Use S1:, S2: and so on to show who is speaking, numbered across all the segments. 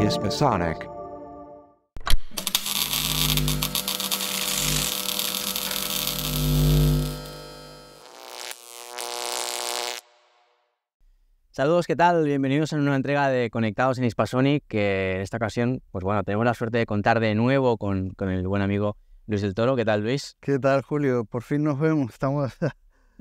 S1: Hispasonic Saludos, ¿qué tal? Bienvenidos a una entrega de Conectados en Hispasonic, que en esta ocasión, pues bueno, tenemos la suerte de contar de nuevo con, con el buen amigo Luis del Toro. ¿Qué tal, Luis?
S2: ¿Qué tal, Julio? Por fin nos vemos. Estamos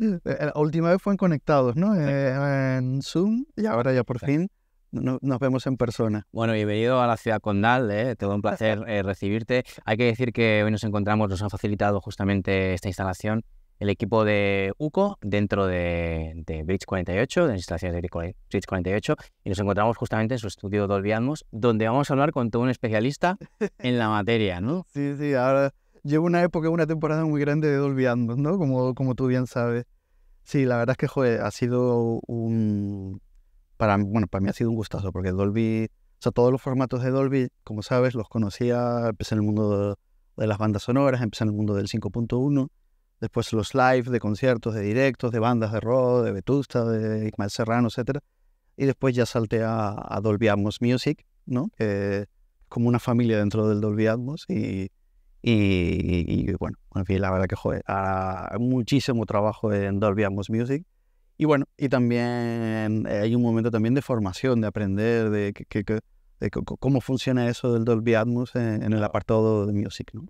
S2: la eh, eh, última vez fue en Conectados, ¿no? Eh, en Zoom y ahora ya por fin nos vemos en persona.
S1: Bueno, bienvenido a la ciudad condal, ¿eh? todo un placer recibirte. Hay que decir que hoy nos encontramos, nos han facilitado justamente esta instalación el equipo de UCO dentro de, de Bridge 48, de las instalaciones de Bridge 48, y nos encontramos justamente en su estudio Dolby Atmos, donde vamos a hablar con todo un especialista en la materia,
S2: ¿no? Sí, sí, ahora llevo una época, una temporada muy grande de Dolby Atmos, ¿no? Como, como tú bien sabes. Sí, la verdad es que joder, ha sido un... Para, bueno, para mí ha sido un gustazo, porque Dolby, o sea, todos los formatos de Dolby, como sabes, los conocía, empecé en el mundo de, las bandas sonoras, empecé en el mundo del 5.1, después los live de conciertos, de directos, de bandas de rock, de Vetusta, de Ismael Serrano, etc. Y después ya salté a, a Dolby Atmos Music, ¿no? como una familia dentro del Dolby Atmos y y, bueno, en fin, la verdad que joder, ah, muchísimo trabajo en Dolby Atmos Music. Y bueno, y también eh, hay un momento también de formación, de aprender, de, cómo funciona eso del Dolby Atmos en, el apartado de Music, ¿no?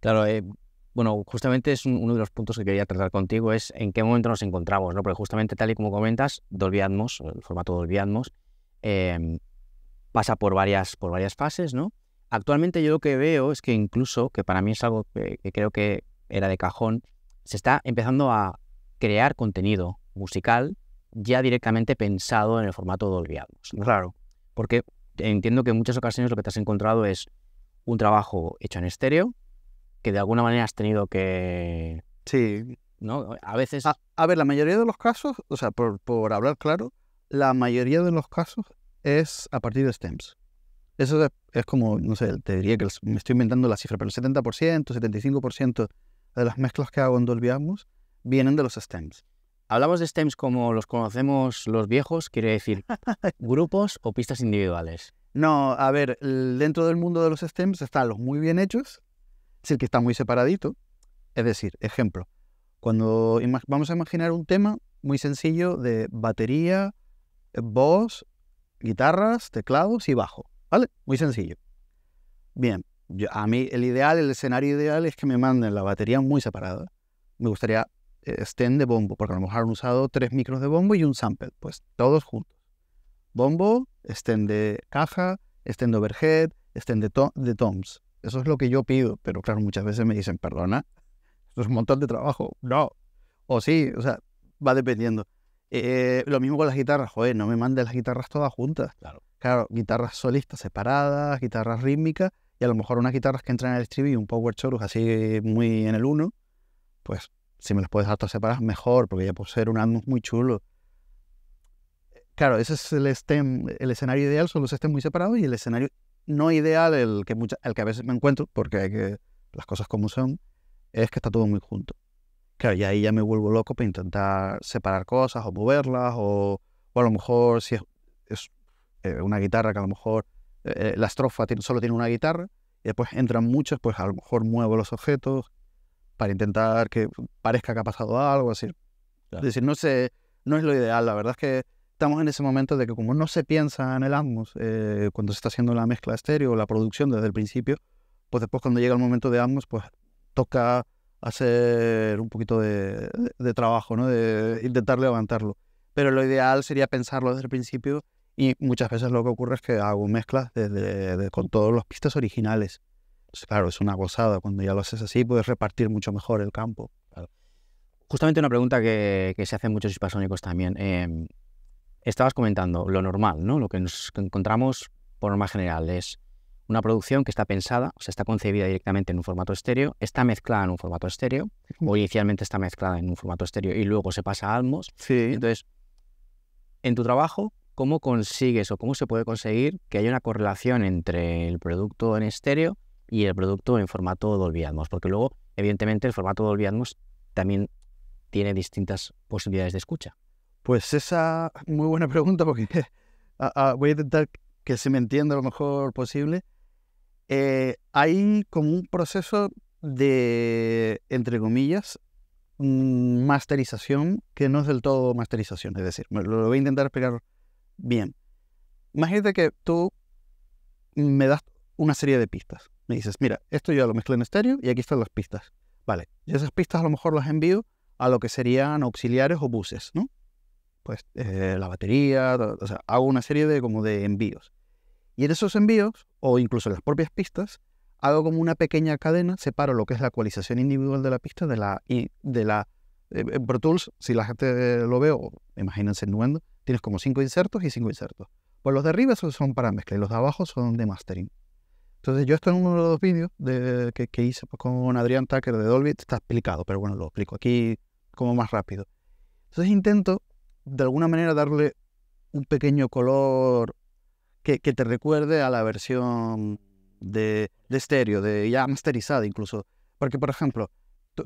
S2: Claro, eh, bueno, justamente es uno de los puntos que quería tratar contigo,
S1: es en qué momento nos encontramos, ¿no? Porque justamente tal y como comentas, Dolby Atmos, el formato Dolby Atmos, em, pasa por varias, por varias fases, ¿no? actualmente yo lo que veo es que incluso, que para mí es algo que, creo que era de cajón, se está empezando a crear contenido musical ya directamente pensado en el formato de Atmos. Claro. Porque entiendo que en muchas ocasiones lo que te has encontrado es un trabajo
S2: hecho en estéreo, que de alguna manera has tenido que... Sí. ¿No? A veces... A, ver, la mayoría de los casos, o sea, por, por hablar claro, la mayoría de los casos es a partir de stems. Eso es, como, no sé, te diría que me estoy inventando la cifra, pero el 70%, 75% de las mezclas que hago en Dolby Atmos vienen de los stems.
S1: Hablamos de stems como los conocemos los viejos, quiere decir grupos o pistas individuales.
S2: No, a ver, dentro del mundo de los stems están los muy bien hechos, es el que está muy separadito. Es decir, ejemplo, cuando vamos a imaginar un tema muy sencillo de batería, voz, guitarras, teclados y bajo. ¿Vale? Muy sencillo. Bien, yo, a mí el ideal, el escenario ideal es que me manden la batería muy separada. Me gustaría eh, de bombo, porque a lo mejor han usado tres micros de bombo y un sample, pues todos juntos. Bombo, estén de caja, extend de overhead, estén de, de toms. Eso es lo que yo pido, pero claro, muchas veces me dicen, perdona, esto es un montón de trabajo. No. O sí, o sea, va dependiendo. Eh, lo mismo con las guitarras, joder, no me mande las guitarras todas juntas. Claro claro, guitarras solistas separadas, guitarras rítmicas, y a lo mejor unas guitarras que entran en el estribillo, un power chorus así muy en el uno, pues si me las puedes dejar todas separadas, mejor, porque ya puede ser un álbum muy chulo. Claro, ese es el stem, el escenario ideal solo se estén muy separados y el escenario no ideal, el que, mucha, el que a veces me encuentro, porque las cosas como son, es que está todo muy junto. Claro, y ahí ya me vuelvo loco para intentar separar cosas o moverlas, o, a lo mejor si es eh, una guitarra que a lo mejor eh, la estrofa tiene, solo tiene una guitarra, y después entran muchos, pues a lo mejor muevo los objetos para intentar que parezca que ha pasado algo, así. Es decir, no, sé, no es lo ideal, la verdad es que estamos en ese momento de que como no se piensa en el Atmos eh, cuando se está haciendo la mezcla estéreo, la producción desde el principio, pues después cuando llega el momento de Atmos, pues toca hacer un poquito de, trabajo, ¿no? de intentar levantarlo. Pero lo ideal sería pensarlo desde el principio y muchas veces lo que ocurre es que hago mezclas desde, con todos los pistas originales. claro, es una gozada. Cuando ya lo haces así, puedes repartir mucho mejor el campo. Justamente una
S1: pregunta que, que se en muchos hispasónicos también. Em, estabas comentando lo normal, ¿no? Lo que nos encontramos por más general es una producción que está pensada, o sea, está concebida directamente en un formato estéreo, está mezclada en un formato estéreo, o inicialmente está mezclada en un formato estéreo y luego se pasa a Almos. Sí. Entonces, en tu trabajo, ¿cómo consigues o cómo se puede conseguir que haya una correlación entre el producto en estéreo y el producto en formato Dolby Atmos? Porque luego, evidentemente, el formato Dolby Atmos también tiene
S2: distintas posibilidades de escucha. Pues esa muy buena pregunta porque voy a intentar que se me entienda lo mejor posible. Eh, hay como un proceso de, entre comillas, mm, masterización que no es del todo masterización. Es decir, lo voy a intentar explicar Bien. Imagínate que tú me das una serie de pistas. Me dices, mira, esto yo lo mezclo en estéreo y aquí están las pistas. Vale, y esas pistas a lo mejor las envío a lo que serían auxiliares o buses, ¿no? Pues eh, la batería, o sea, hago una serie de como de envíos. Y en esos envíos, o incluso en las propias pistas, hago como una pequeña cadena, separo lo que es la ecualización individual de la pista de la... De la eh, eh, Pro Tools, si la gente lo ve, imagínense en Nuendo, Tienes como cinco insertos y cinco insertos. Pues los de arriba son para mezcla y los de abajo son de mastering. Entonces yo esto en uno de los vídeos que, hice pues, con Adrián Tucker de Dolby está explicado, pero bueno, lo explico aquí como más rápido. Entonces intento de alguna manera darle un pequeño color que, te recuerde a la versión de, de estéreo, de ya masterizada incluso. Porque, por ejemplo,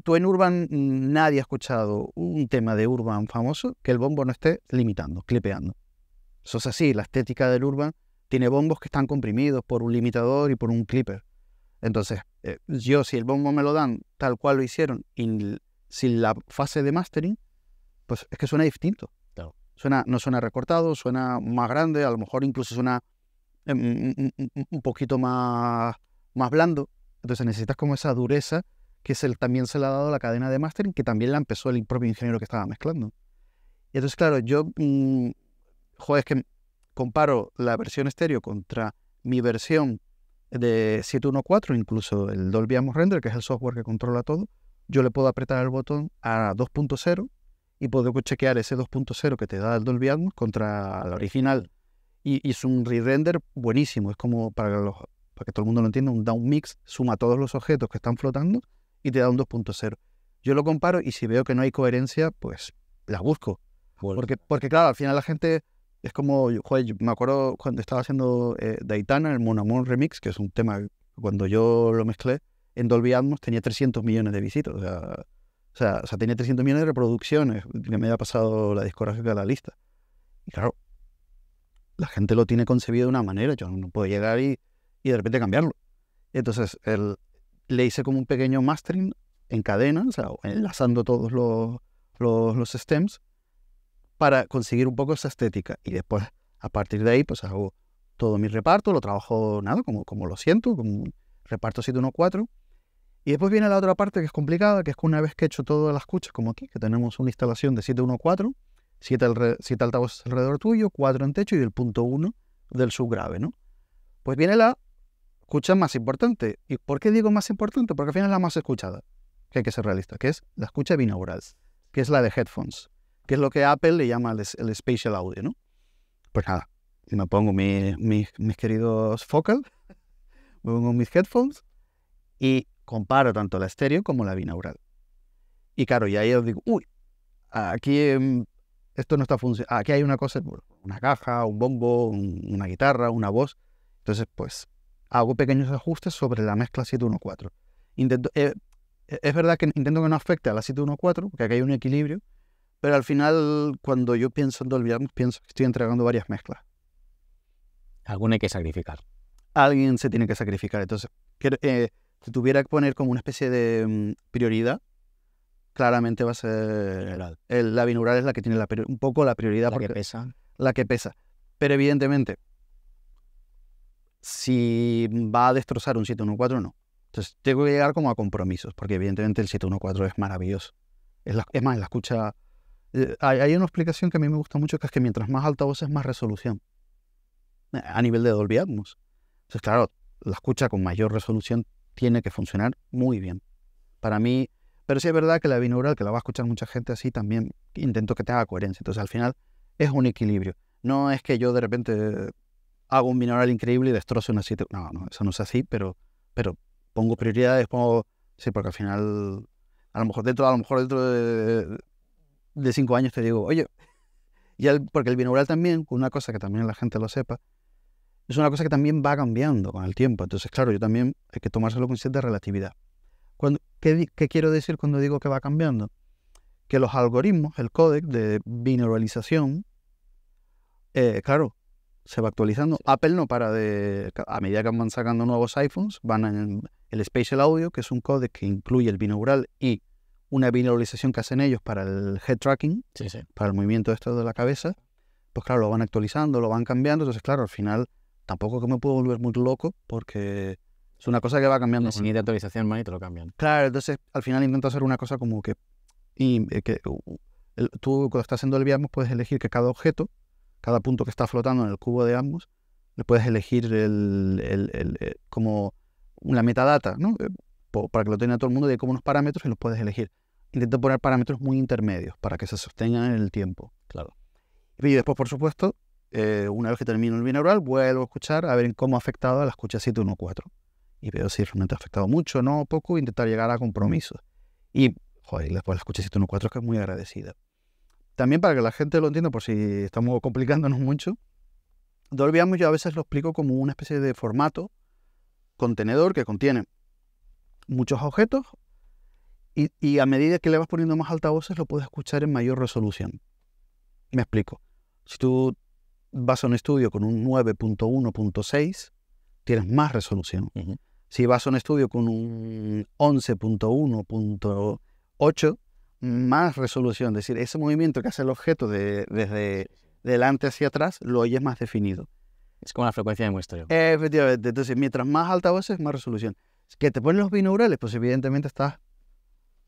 S2: Tú en Urban mm, nadie ha escuchado un tema de Urban famoso que el bombo no esté limitando, clipeando. Eso es así, la estética del Urban tiene bombos que están comprimidos por un limitador y por un clipper. Entonces, eh, yo si el bombo me lo dan tal cual lo hicieron y sin la fase de mastering, pues es que suena distinto. Suena, no suena recortado, suena más grande, a lo mejor incluso suena em, un, un poquito más, más blando. Entonces necesitas como esa dureza que también se le ha dado la cadena de mastering, que también la empezó el propio ingeniero que estaba mezclando. Y entonces, claro, yo, mm, joder, es que comparo la versión estéreo contra mi versión de 714, incluso el Dolby Atmos Render, que es el software que controla todo, yo le puedo apretar el botón a 2.0 y puedo chequear ese 2.0 que te da el Dolby Atmos contra la original. Y, es un re-render buenísimo, es como para, los, para que todo el mundo lo entienda, un down mix, suma todos los objetos que están flotando y te da un 2.0. Yo lo comparo y si veo que no hay coherencia, pues la busco. Porque, porque claro, al final la gente es como, me acuerdo cuando estaba haciendo eh, el el Amour Remix, que es un tema, cuando yo lo mezclé, en Dolby Atmos tenía 300 millones de visitas. O sea, o sea, tenía 300 millones de reproducciones me había pasado la discográfica a la lista. Y claro, la gente lo tiene concebido de una manera, yo no puedo llegar y, y de repente cambiarlo. Entonces, el, le hice como un pequeño mastering en cadena, o sea, enlazando todos los, stems para conseguir un poco esa estética. Y después, a partir de ahí, pues hago todo mi reparto, lo trabajo nada, como, como lo siento, como reparto 714. Y después viene la otra parte que es complicada, que es que una vez que he hecho todas las cuchas, como aquí, que tenemos una instalación de 714, 7, 4 7 altavoces alrededor tuyo, 4 en techo y el punto 1 del subgrave, ¿no? Pues viene la escucha más importante. ¿Y por qué digo más importante? Porque al final es la más escuchada, que hay que ser realista, que es la escucha binaural, que es la de headphones, que es lo que Apple le llama el, spatial audio, ¿no? Pues nada, si me pongo mis mis queridos focal, me pongo mis headphones y comparo tanto la estéreo como la binaural. Y claro, y ahí os digo, uy, aquí mm, esto no está funcionando, aquí hay una cosa, una caja, un bombo, una guitarra, una voz. Entonces, pues hago pequeños ajustes sobre la mezcla 714. Intento, eh, e, es verdad que intento que no afecte a la 714, porque aquí hay un equilibrio, pero al final, cuando yo pienso en Dolby pienso que estoy entregando varias mezclas. Alguna hay que sacrificar. Alguien se tiene que sacrificar. Entonces, eh, si tuviera que poner como una especie de mm, prioridad, claramente va a ser el, la binaural es la que tiene la, un poco la prioridad. La porque, que pesa. La que pesa. Pero evidentemente, si va a destrozar un 714 no. Entonces, tengo que llegar como a compromisos, porque evidentemente el 714 es maravilloso. Es, la, es más, la escucha... Eh, hay, una explicación que a mí me gusta mucho, que es que mientras más voz es más resolución, a nivel de Dolby Atmos. Entonces, claro, la escucha con mayor resolución tiene que funcionar muy bien. Para mí, pero sí es verdad que la binaural, que la va a escuchar mucha gente así, también intento que tenga coherencia. Entonces, al final, es un equilibrio. No es que yo de repente hago un mineral increíble y destrozo una sitio No, no, eso no es así, pero, pero pongo prioridades, pongo. Sí, porque al final, a lo mejor dentro, a lo mejor dentro de, cinco años te digo, oye, y porque el binaural también, una cosa que también la gente lo sepa, es una cosa que también va cambiando con el tiempo. Entonces, claro, yo también hay que tomárselo con cierta relatividad. ¿qué, quiero decir cuando digo que va cambiando? Que los algoritmos, el códec de binauralización, eh, claro, se va actualizando. Apple no para de, a medida que van sacando nuevos iPhones, van en el Spatial Audio, que es un codec que incluye el binaural y una binauralización que hacen ellos para el head tracking, para el movimiento esto de la cabeza. Pues claro, lo van actualizando, lo van cambiando. Entonces, claro, al final tampoco que me puedo volver muy loco porque es una cosa que va cambiando. La de actualización, man, y te lo cambian. Claro, entonces al final intento hacer una cosa como que, y, eh, que tú cuando estás haciendo el Viamos pues, puedes elegir que cada objeto cada punto que está flotando en el cubo de ambos, le puedes elegir el, eh, como una metadata, ¿no? Eh, para que lo tenga todo el mundo, de como unos parámetros y los puedes elegir. Intento poner parámetros muy intermedios para que se sostengan en el tiempo, claro. Y después, por supuesto, eh, una vez que termino el binaural, vuelvo a escuchar a ver cómo ha afectado a la escucha 714. Y veo si realmente ha afectado mucho, no poco, intentar llegar a compromisos. Y, joder, después la escucha 714 que es muy agradecida. También para que la gente lo entienda, por si estamos complicándonos mucho, Dolby Atmos yo a veces lo explico como una especie de formato contenedor que contiene muchos objetos y, a medida que le vas poniendo más altavoces lo puedes escuchar en mayor resolución. Me explico. Si tú vas a un estudio con un 9.1.6, tienes más resolución. Si vas a un estudio con un 11.1.8, más resolución, es decir, ese movimiento que hace el objeto desde delante hacia atrás lo oyes más definido.
S1: Es como la frecuencia de muestreo.
S2: Efectivamente, entonces mientras más alta es, más resolución. Que te ponen los binaurales, pues evidentemente estás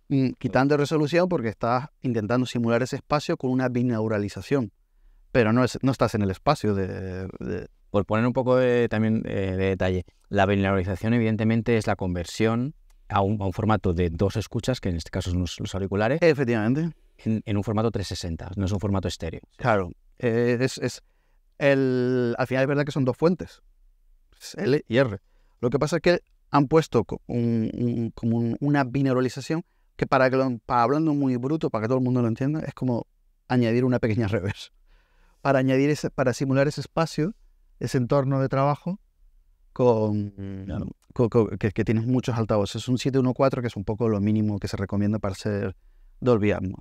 S2: mm, quitando resolución porque estás intentando simular ese espacio con una binauralización, pero no, es, no estás en el espacio de, por poner un poco también eh, de detalle, la binauralización evidentemente es la conversión
S1: a un, formato de dos escuchas, que en este caso son los, auriculares. Efectivamente. En, un formato 360, no es un formato estéreo.
S2: Claro. Eh, es, el, al final es verdad que son dos fuentes, L y R. Lo que pasa es que han puesto como una binauralización que para, que hablando muy bruto, para que todo el mundo lo entienda, es como añadir una pequeña reversa. Para añadir ese, para simular ese espacio, ese entorno de trabajo, con, que, tienes muchos altavoces. Es un 714 que es un poco lo mínimo que se recomienda para ser Dolby Atmos.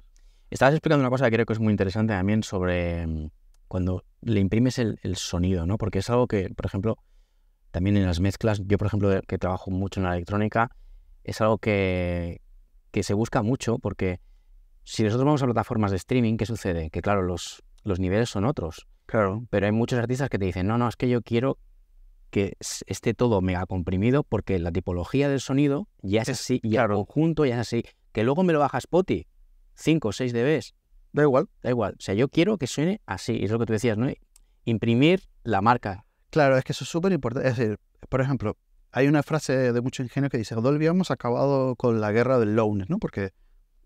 S2: Estabas
S1: explicando una cosa que creo que es muy interesante también sobre mm, cuando le imprimes el, sonido, ¿no? Porque es algo que, por ejemplo, también en las mezclas, yo por ejemplo que trabajo mucho en la electrónica, es algo que, que se busca mucho porque si nosotros vamos a plataformas de streaming, ¿qué sucede? Que claro, los, los niveles son otros. Claro. Pero hay muchos artistas que te dicen, no, no, es que yo quiero que esté todo mega comprimido porque la tipología del sonido ya es, así, ya claro. el conjunto ya es así. Que luego me lo bajas poti, cinco o 6 vez. Da igual. Da igual. O sea, yo quiero que suene así, es lo que tú decías, ¿no? Imprimir la
S2: marca. Claro, es que eso es súper importante. Es decir, por ejemplo, hay una frase de mucho ingenio que dice, Dolby hemos acabado con la guerra del Lowness, ¿no? Porque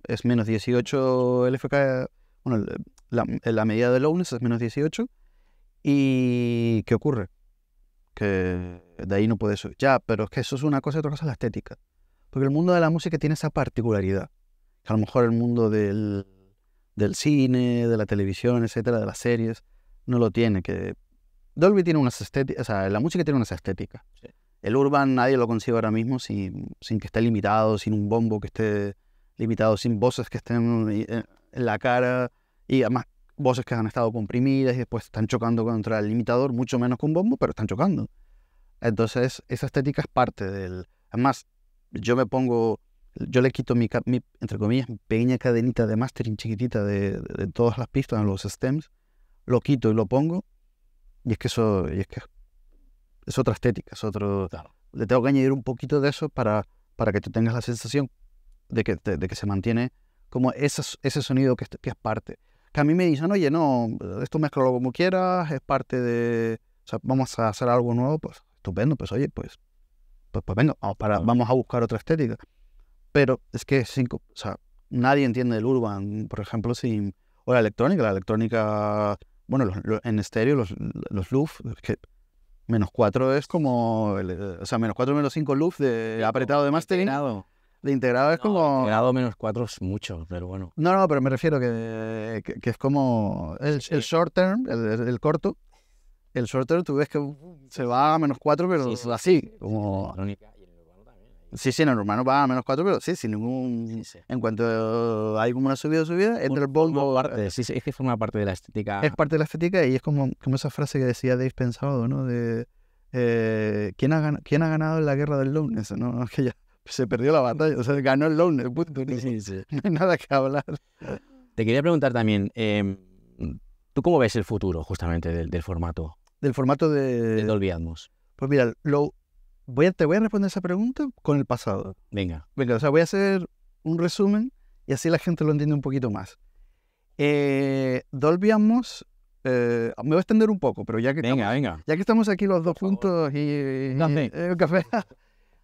S2: es menos 18 LFK, bueno, la, medida del Lowness es menos 18. ¿Y qué ocurre? que de ahí no puede subir Ya, pero es que eso es una cosa y otra cosa es la estética. Porque el mundo de la música tiene esa particularidad. Que a lo mejor el mundo del, cine, de la televisión, etcétera, de las series, no lo tiene. Que Dolby tiene unas estéticas, o sea, la música tiene unas estéticas. El urban nadie lo consigue ahora mismo sin, sin, que esté limitado, sin un bombo que esté limitado, sin voces que estén eh, en la cara. Y además voces que han estado comprimidas y después están chocando contra el limitador, mucho menos con bombo, pero están chocando. Entonces, esa estética es parte del... Además, yo me pongo, yo le quito mi, entre comillas, pequeña cadenita de mastering chiquitita de, de, todas las pistas, los stems, lo quito y lo pongo, y es que eso, y es que es otra estética, es otro... Le tengo que añadir un poquito de eso para, para que tú tengas la sensación de que, de, que se mantiene como ese, ese sonido que, que es parte a mí me dicen, oye, no, esto mezclalo como quieras, es parte de, o sea, vamos a hacer algo nuevo, pues estupendo, pues oye, pues, pues, pues venga, vamos, para, vamos a buscar otra estética. Pero es que o sea, nadie entiende el urban, por ejemplo, sin, o la electrónica, la electrónica, bueno, en estéreo, los, los es que menos cuatro es como, o sea, menos cuatro menos cinco LOOF de apretado de mastering. De integrado es no, como. Integrado menos cuatro es mucho, pero bueno. No, no, pero me refiero que, es como. El, short term, el, corto. El short term, tú ves que se va a menos cuatro, pero así. Como... Sí, sí, en el urbano va a menos cuatro, pero sí, sin ningún. En cuanto hay como una subida, subida, entre el eh, Parte, sí, sí, es que forma parte de la estética. Es parte de la estética y es como, como esa frase que decía Dave Pensado, ¿no? De. Eh, ¿quién, ha, ¿Quién ha ganado en la guerra del lunes? ¿no? Que ya, se perdió la batalla. O sea, ganó el loan No, hay nada que hablar.
S1: Te quería preguntar también, em, ¿tú cómo ves el futuro justamente del, del formato?
S2: Del formato de... Dolby Atmos. Pues mira, lo, voy a, te voy a responder esa pregunta con el pasado. Venga. Venga, o sea, voy a hacer un resumen y así la gente lo entiende un poquito más. Eh, Dolby Atmos eh, me voy a extender un poco, pero ya que, venga, estamos, venga. Ya que estamos aquí los dos juntos y, eh, el café.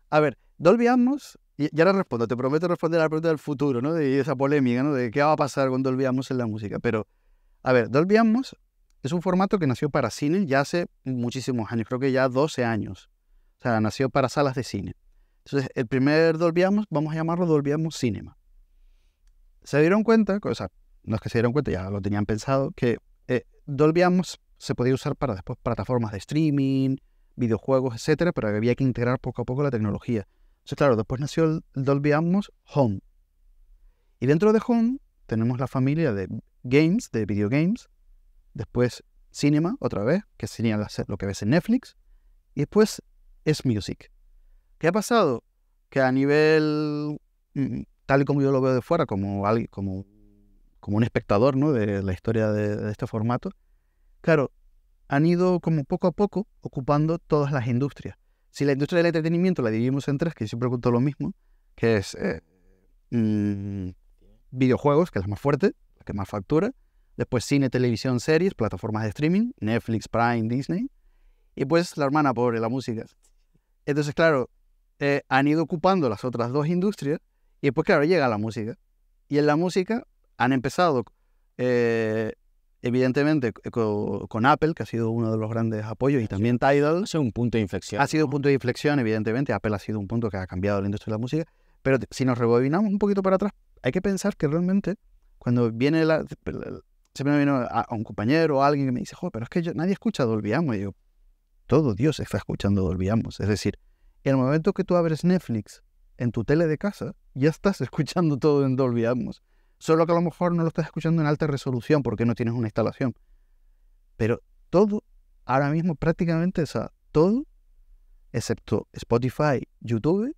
S2: a ver, Dolviamos, y y, ahora respondo, te prometo responder a la pregunta del futuro, ¿no? De esa polémica, ¿no? De qué va a pasar con Dolby en la música. Pero, a ver, Dolby es un formato que nació para cine ya hace muchísimos años, creo que ya 12 años. O sea, nació para salas de cine. Entonces, el primer Dolby vamos a llamarlo Dolby Cinema. Se dieron cuenta, o sea, no es que se dieron cuenta, ya lo tenían pensado, que eh, Dolby se podía usar para después plataformas de streaming, videojuegos, etcétera, pero había que integrar poco a poco la tecnología. Entonces, claro, después nació el Dolby Atmos Home. Y dentro de Home tenemos la familia de games, de games, después Cinema, otra vez, que sería lo que ves en Netflix, y después es Music. ¿Qué ha pasado? Que a nivel, mm, tal y como yo lo veo de fuera, como, alguien, como, como un espectador ¿no? de la historia de, de este formato, claro, han ido como poco a poco ocupando todas las industrias. Si la industria del entretenimiento la dividimos en tres, que yo siempre cuento lo mismo, que es eh, mm, videojuegos, que es la más fuerte, la que más factura, después cine, televisión, series, plataformas de streaming, Netflix, Prime, Disney, y pues la hermana pobre, la música. Entonces, claro, eh, han ido ocupando las otras dos industrias y después, claro, llega la música. Y en la música han empezado eh, evidentemente con Apple, que ha sido uno de los grandes apoyos, y también Tidal. Ha sido un punto de inflexión. Ha sido un punto de inflexión, evidentemente. Apple ha sido un punto que ha cambiado la industria de la música. Pero si nos rebobinamos un poquito para atrás, hay que pensar que realmente cuando viene la... Siempre me vino a, un compañero o alguien que me dice, pero es que nadie escucha Dolby Atmos. Y yo, todo Dios está escuchando Dolby Es decir, en el momento que tú abres Netflix en tu tele de casa, ya estás escuchando todo en Dolby Atmos. Solo que a lo mejor no lo estás escuchando en alta resolución porque no tienes una instalación. Pero todo, ahora mismo prácticamente, o sea, todo, excepto Spotify, YouTube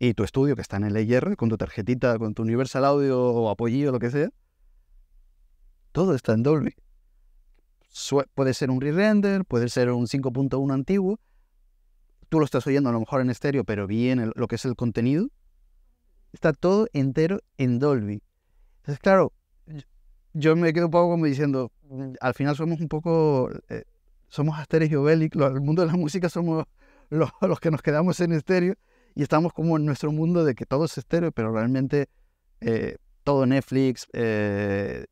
S2: y tu estudio que está en el con tu tarjetita, con tu Universal Audio o Apoyo, lo que sea, todo está en Dolby. puede ser un re-render, puede ser un 5.1 antiguo. Tú lo estás oyendo a lo mejor en estéreo, pero bien lo que es el contenido. Está todo entero en Dolby. Entonces, claro, yo me quedo un poco como diciendo, mm, al final somos un poco, eh, somos Asterix y Obelix, el mundo de la música somos los, que nos quedamos en estéreo y estamos como en nuestro mundo de que todo es estéreo, pero realmente eh, todo Netflix, eh,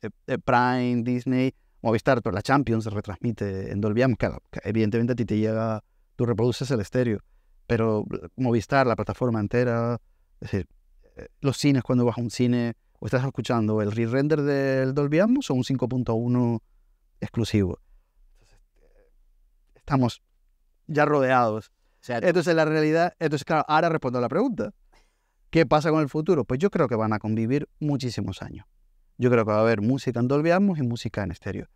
S2: Prime, Disney, Movistar, toda la Champions se retransmite en Dolby Atmos, evidentemente a ti te llega, tú reproduces el estéreo, pero Movistar, la plataforma entera, es decir, los cines, cuando vas a un cine estás escuchando el re-render del Dolby Atmos o un 5.1 exclusivo. Estamos ya rodeados. O sea, entonces la realidad, entonces claro, ahora respondo a la pregunta. ¿Qué pasa con el futuro? Pues yo creo que van a convivir muchísimos años. Yo creo que va a haber música en Dolby Atmos y música en estéreo.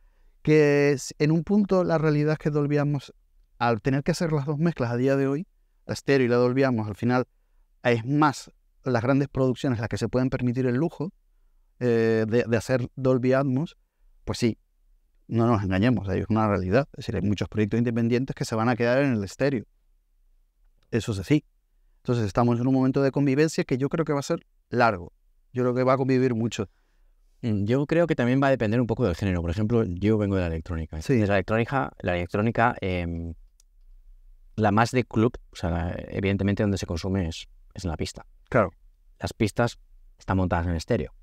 S2: Que en un punto la realidad es que Dolby Atmos, al tener que hacer las dos mezclas a día de hoy, la estéreo y la Dolby Atmos, al final es más las grandes producciones las que se pueden permitir el lujo eh, de, hacer Dolby Atmos, pues sí, no nos engañemos, es una realidad. Es decir, hay muchos proyectos independientes que se van a quedar en el estéreo. Eso es así. Entonces estamos en un momento de convivencia que yo creo que va a ser largo. Yo creo que va a convivir mucho. Mm, yo creo que también va
S1: a depender un poco del género. Por ejemplo, yo vengo de la electrónica. Sí. la electrónica, la electrónica, em, la más de club, sea, evidentemente donde se consume es, es en la pista. Claro. Las pistas están montadas en estéreo.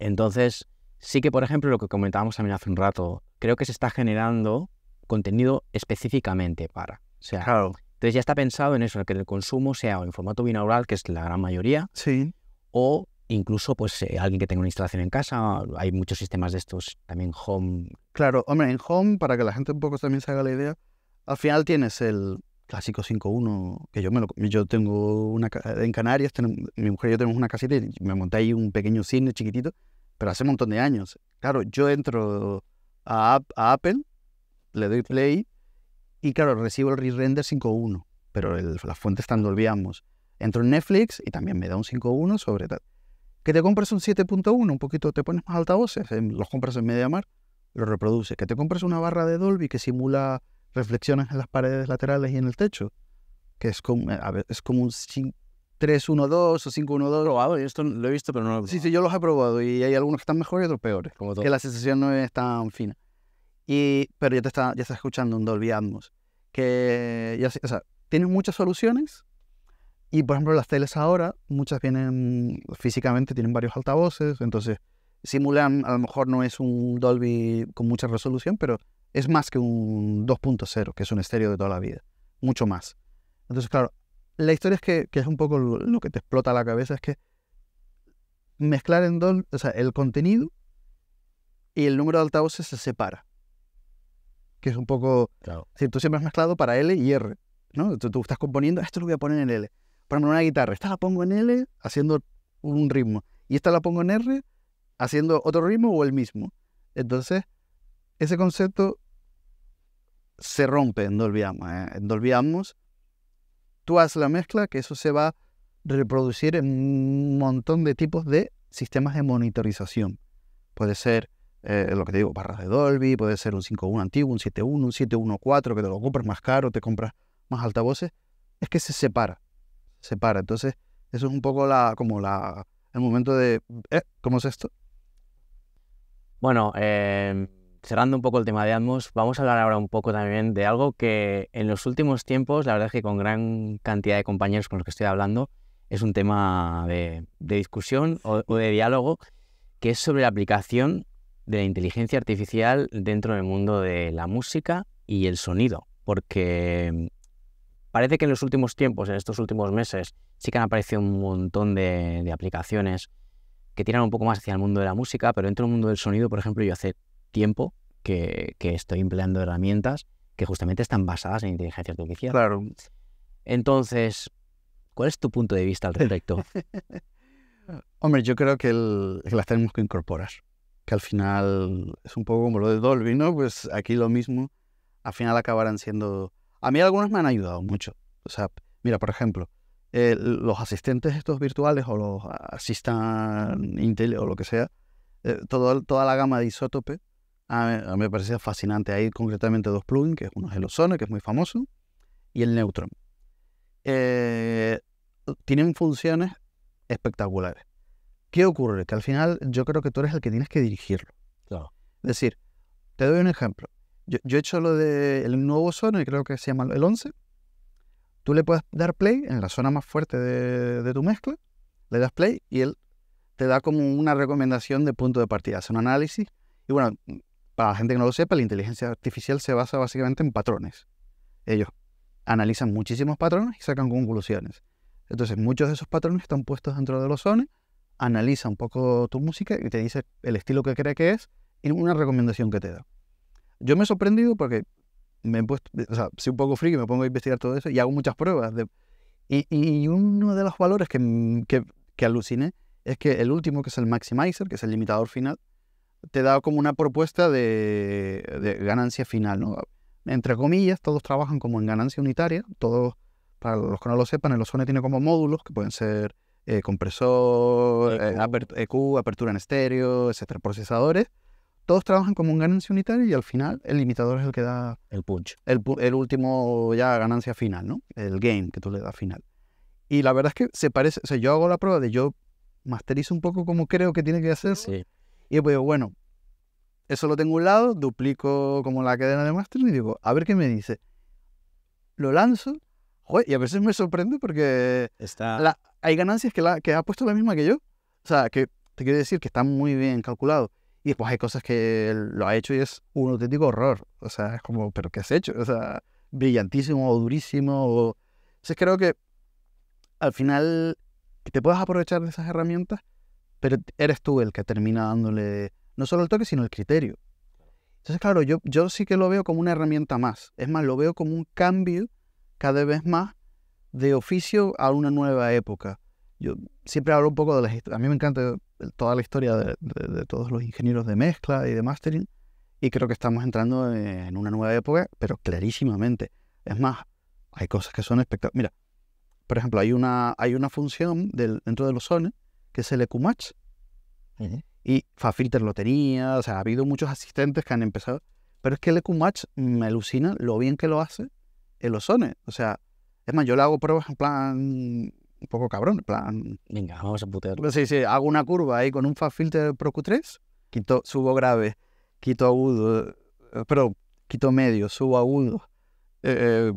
S1: Entonces, sí que, por ejemplo, lo que comentábamos también hace un rato, creo que se está generando contenido específicamente para. sea, claro. Entonces ya está pensado en eso, en que el consumo sea en formato binaural, que es la gran mayoría, o incluso pues eh, alguien que tenga una instalación en casa. Hay muchos sistemas
S2: de estos también home. Claro, hombre, en home, para que la gente un poco también se haga la idea, al final tienes el clásico 5.1, que yo me lo, yo tengo una en Canarias, mi mujer y yo tenemos una casita y me monté ahí un pequeño cine chiquitito pero hace un montón de años. Claro, yo entro a, Apple, le doy play y claro, recibo el re-render 5.1, pero las la fuente está olvidamos. Entro en Netflix y también me da un 5.1 sobre tal. Que te compres un 7.1, un poquito te pones más altavoces, em, los compras en Mar, lo reproduce. Que te compres una barra de Dolby que simula reflexiones en las paredes laterales y en el techo, que es como, es como un 5, 312 o 512. Probado, y esto lo he visto, pero no lo he probado. Sí, sí, yo los he probado y hay algunos que están mejores y otros peores. Como Que la sensación no es tan fina. Y, pero ya está, ya estás escuchando un Dolby Atmos. Que, ya, o sea, tienen muchas soluciones. Y por ejemplo, las teles ahora, muchas vienen físicamente, tienen varios altavoces. Entonces, simulan, a lo mejor no es un Dolby con mucha resolución, pero es más que un 2.0, que es un estéreo de toda la vida. Mucho más. Entonces, claro, la historia es que, es un poco lo, que te explota la cabeza, es que mezclar en dos, o sea, el contenido y el número de altavoces se separa. Que es un poco... Si tú siempre has mezclado para L y R, ¿no? Tú, estás componiendo, esto lo voy a poner en L. Por ejemplo, una guitarra, esta la pongo en L haciendo un ritmo y esta la pongo en R haciendo otro ritmo o el mismo. Entonces, ese concepto se rompe en Dolby Atmos tú haces la mezcla, que eso se va a reproducir en un montón de tipos de sistemas de monitorización. Puede ser, eh, lo que te digo, barras de Dolby, puede ser un 5.1 antiguo, un 7.1, un 7.1.4, que te lo compras más caro, te compras más altavoces. Es que se separa, se separa. Entonces, eso es un poco la, como la, el momento de, eh, ¿cómo es esto?
S1: Bueno, em, cerrando un poco el tema de Atmos, vamos a hablar ahora un poco también de algo que en los últimos tiempos, la verdad es que con gran cantidad de compañeros con los que estoy hablando, es un tema de, discusión o, de diálogo, que es sobre la aplicación de la inteligencia artificial dentro del mundo de la música y el sonido, porque parece que en los últimos tiempos, en estos últimos meses, sí que han aparecido un montón de, de aplicaciones que tiran un poco más hacia el mundo de la música, pero dentro del mundo del sonido, por ejemplo, yo hace tiempo que, estoy empleando herramientas que justamente están basadas en inteligencia artificial. Claro. Entonces, ¿cuál es tu punto de vista al respecto?
S2: Hombre, yo creo que, las tenemos que incorporar, que al final es un poco como lo de Dolby, ¿no? Pues aquí lo mismo, al final acabarán siendo... A mí algunos me han ayudado mucho. O sea, mira, por ejemplo, eh, los asistentes estos virtuales o los asistan Intel o lo que sea, eh, todo, toda la gama de isótope, Ah, a mí me parecía fascinante. Hay concretamente dos plugins, que uno es el Ozone, que es muy famoso, y el Neutron. Eh, tienen funciones espectaculares. ¿Qué ocurre? Que al final yo creo que tú eres el que tienes que dirigirlo. Claro. Es decir, te doy un ejemplo. Yo, he hecho lo del nuevo nuevo Ozone, creo que se llama el 11. Tú le puedes dar play en la zona más fuerte de, de, tu mezcla, le das play y él te da como una recomendación de punto de partida, hace un análisis. Y bueno, para la gente que no lo sepa, la inteligencia artificial se basa básicamente en patrones. Ellos analizan muchísimos patrones y sacan conclusiones. Entonces, muchos de esos patrones están puestos dentro de los zones, analiza un poco tu música y te dice el estilo que cree que es y una recomendación que te da. Yo me he sorprendido porque me he puesto, o sea, soy un poco friki, me pongo a investigar todo eso y hago muchas pruebas. De, y, uno de los valores que, que, que aluciné es que el último, que es el maximizer, que es el limitador final, te da como una propuesta de, ganancia final, ¿no? Entre comillas, todos trabajan como en ganancia unitaria, todos, para los que no lo sepan, el Ozone tiene como módulos que pueden ser eh, compresor, EQ. Eh, e apertura en estéreo, etcétera, procesadores. Todos trabajan como en ganancia unitaria y al final el limitador es el que da el punch, el, último ya ganancia final, ¿no? El gain que tú le das final. Y la verdad es que se parece, o sea, yo hago la prueba de yo masterizo un poco como creo que tiene que hacerse. Y pues bueno, eso lo tengo a un lado, duplico como la cadena de máster y digo, a ver qué me dice. Lo lanzo, joder, y a veces me sorprende porque Está... hay ganancias que, la, ha puesto la misma que yo. O sea, que te quiero decir que está muy bien calculado. Y después hay cosas que lo ha hecho y es un auténtico horror. O sea, es como, ¿pero qué has hecho? O sea, brillantísimo o durísimo. O... Entonces creo que al final te puedas aprovechar de esas herramientas pero eres tú el que termina dándole no solo el toque, sino el criterio. Entonces, claro, yo, yo sí que lo veo como una herramienta más. Es más, lo veo como un cambio cada vez más de oficio a una nueva época. Yo siempre hablo un poco de las... A mí me encanta toda la historia de, todos los ingenieros de mezcla y de mastering y creo que estamos entrando en una nueva época, pero clarísimamente. Es más, hay cosas que son espectaculares. Mira, por ejemplo, hay una, hay una función dentro de los zones que es el EQ Match, Y Fafilter lo tenía, o sea, ha habido muchos asistentes que han empezado. Pero es que el Match me alucina lo bien que lo hace el Ozone. O sea, es más, yo le hago pruebas en plan un poco cabrón, en plan... Venga, vamos a putearlo. Sí, sí, hago una curva ahí con un Fafilter Pro Q3, quito, subo grave, quito agudo, eh, pero quito medio, subo agudo. Eh,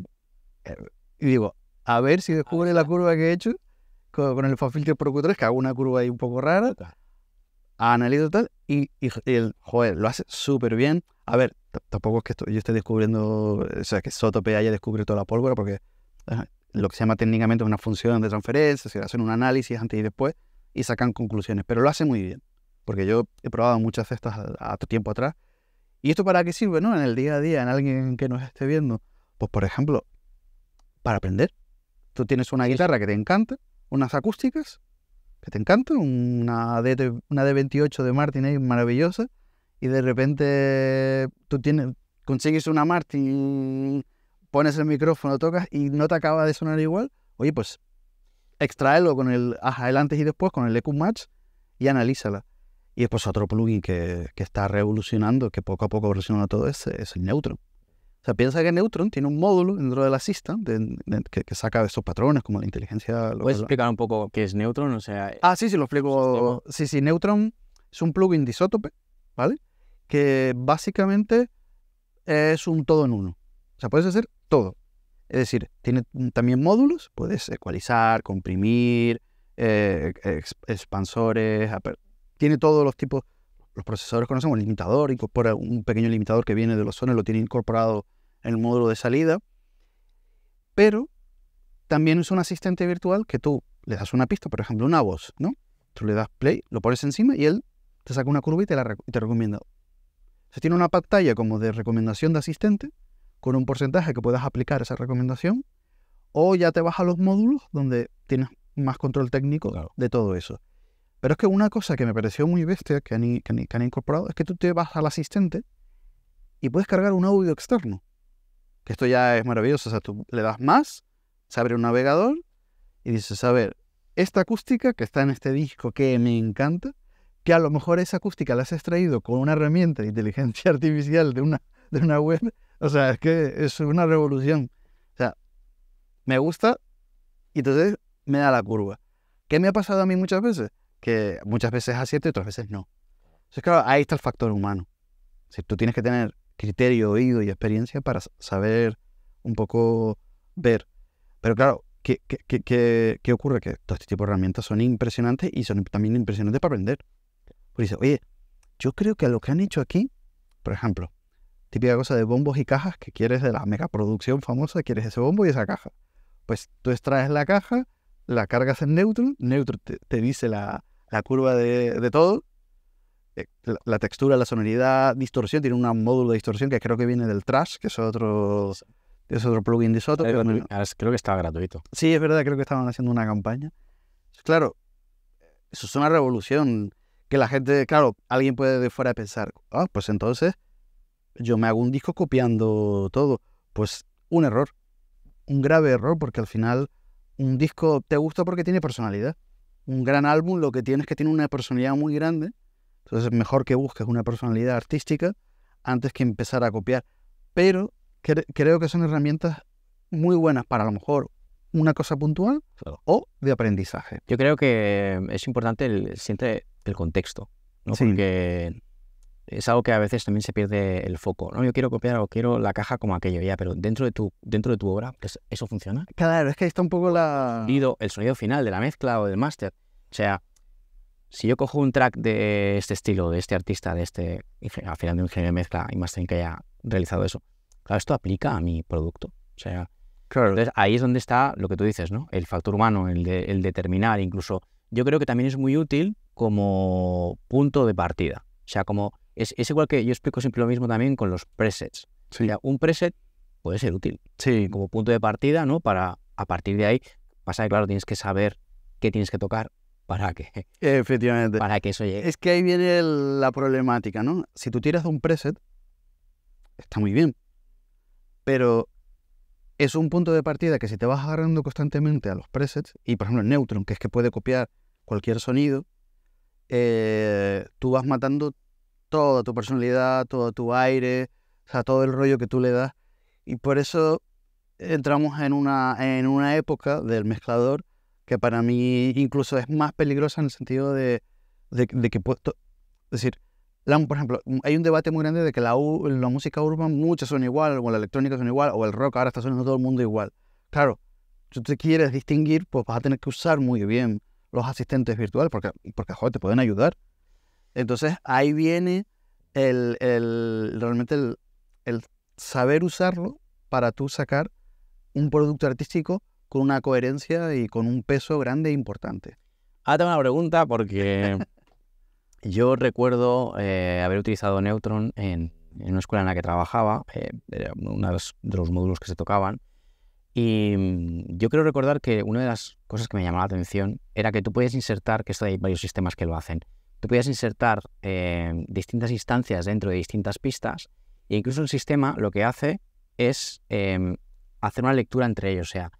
S2: eh, y digo, a ver si descubre la curva que he hecho con, el Fafilter Pro Q3, que hago una curva ahí un poco rara. Analizo tal. Y, el, joder, lo hace súper bien. A ver, tampoco es que yo esté descubriendo, o sea, que Sotope haya descubierto toda la pólvora, porque lo que se llama técnicamente es una función de transferencia, se hacen un análisis antes y después y sacan conclusiones, pero lo hace muy bien, porque yo he probado muchas estas tiempo atrás. ¿Y esto para qué sirve, no? En el día a día, en alguien que nos esté viendo. Pues, por ejemplo, para aprender. Tú tienes una guitarra que te encanta, unas acústicas que te encantan, una, D, una 28 de Martin es maravillosa, y de repente tú tienes, consigues una Martin, pones el micrófono, tocas y no te acaba de sonar igual, oye, pues extraelo con el, aja el y después, con el EQ Match y analízala. Y después otro plugin que, que está revolucionando, que poco a poco evoluciona todo, es, es el neutro o sea, piensa que Neutron tiene un módulo dentro de, la que, que, saca de esos patrones, como la inteligencia ¿Puedes explicar
S1: un poco qué es Neutron?
S2: O sea, ah, sí, sí, lo explico. Sí, sí, Neutron es un plugin disótope, ¿vale? Que básicamente es un todo en uno. O sea, puedes hacer todo. Es decir, tiene también módulos, puedes ecualizar, comprimir, eh, expansores, tiene todos los tipos, los procesadores conocemos, limitador, incorpora un pequeño limitador que viene de los zones, lo tiene incorporado el módulo de salida, pero también es un asistente virtual que tú le das una pista, por ejemplo, una voz, ¿no? Tú le das play, lo pones encima y él te saca una curva y te, la, recomienda. Se tiene una pantalla como de recomendación de asistente, con un porcentaje que puedas aplicar esa recomendación, o ya te vas a los módulos donde tienes más control técnico de todo eso. Pero es que una cosa que me pareció muy bestia que han, incorporado es que tú te vas al asistente y puedes cargar un audio externo que esto ya es maravilloso. O sea, tú le das más, se abre un navegador y dices, a ver, esta acústica que está en este disco que me encanta, que a lo mejor esa acústica la has extraído con una herramienta de inteligencia artificial de una, de una web. O sea, es que es una revolución. O sea, me gusta y entonces me da la curva. ¿Qué me ha pasado a mí muchas veces? Que muchas veces acierto y otras veces no. Entonces, claro, ahí está el factor humano. Si tú tienes que tener criterio, oído y experiencia para saber un poco ver. Pero claro, ¿qué, ocurre? Que todo este tipo de herramientas son impresionantes y son también impresionantes para aprender. Porque dice, oye, yo creo que lo que han hecho aquí, por ejemplo, típica cosa de bombos y cajas que quieres de la megaproducción famosa, quieres ese bombo y esa caja. Pues tú extraes la caja, la cargas en neutro neutro te, te dice la, la curva de, de todo, eh, la, textura, la sonoridad, distorsión, tiene un módulo de distorsión que creo que viene del Trash, que es otro, es otro plugin de Soto. Eh, ah, creo, que estaba gratuito. Sí, es verdad, creo que estaban haciendo una campaña. Claro, eso es una revolución que la gente, claro, alguien puede de fuera pensar, ah, pues entonces yo me hago un disco copiando todo. Pues un error, un grave error, porque al final un disco te gusta porque tiene personalidad. Un gran álbum lo que tiene es que tiene una personalidad muy grande entonces, mejor que busques una personalidad artística antes que empezar a copiar. Pero creo que son herramientas muy buenas para a lo mejor una cosa puntual o de aprendizaje.
S1: Yo creo que em, es importante el, siempre el contexto, ¿no? Porque es algo que a veces también se pierde el foco. No, yo quiero copiar o quiero la caja como aquello, ya, pero dentro de tu, dentro de tu obra, ¿eso funciona?
S2: Claro, es que ahí está un poco la...
S1: El el sonido final de la mezcla o del máster. O sea, si yo cojo un track de este estilo, de este artista, de este, al final de un ingeniero de mezcla y más bien que haya realizado eso, claro, esto aplica a mi producto. O sea, claro. ahí es donde está lo que tú dices, ¿no? El factor humano, el, el determinar, incluso, yo creo que también es muy útil como punto de partida. O sea, como es, igual que yo explico siempre lo mismo también con los presets. O sea, un preset puede ser útil sí. como punto de partida, ¿no? Para a partir de ahí, pasa que, claro, tienes que saber qué tienes que tocar,
S2: para que, Efectivamente. Para que eso llegue. Es que ahí viene la problemática, ¿no? Si tú tiras de un preset, está muy bien. Pero es un punto de partida que si te vas agarrando constantemente a los presets, y por ejemplo el Neutron, que es que puede copiar cualquier sonido, eh, tú vas matando toda tu personalidad, todo tu aire, o sea, todo el rollo que tú le das. Y por eso entramos en una, en una época del mezclador que para mí incluso es más peligrosa en el sentido de, que puesto, decir, por ejemplo, mm, hay un debate muy grande de que la, la música urbana muchas son igual, o la electrónica son igual, o el rock ahora está sonando todo el mundo igual. Claro, si tú te quieres distinguir, pues vas a tener que usar muy bien los asistentes virtuales, porque, porque joder, te pueden ayudar. Entonces ahí viene el, realmente el saber usarlo para tú sacar un producto artístico con una coherencia y con un peso grande e importante. Ah,
S1: tengo una pregunta porque yo recuerdo eh, haber utilizado Neutron en, una escuela en la que trabajaba, eh, uno de los, módulos que se tocaban, y mm, yo quiero recordar que una de las cosas que me llamaba la atención era que tú podías insertar, que esto hay varios sistemas que lo hacen, tú podías insertar eh, distintas instancias dentro de distintas pistas e incluso el sistema lo que hace es em, hacer una lectura entre ellos. O sea,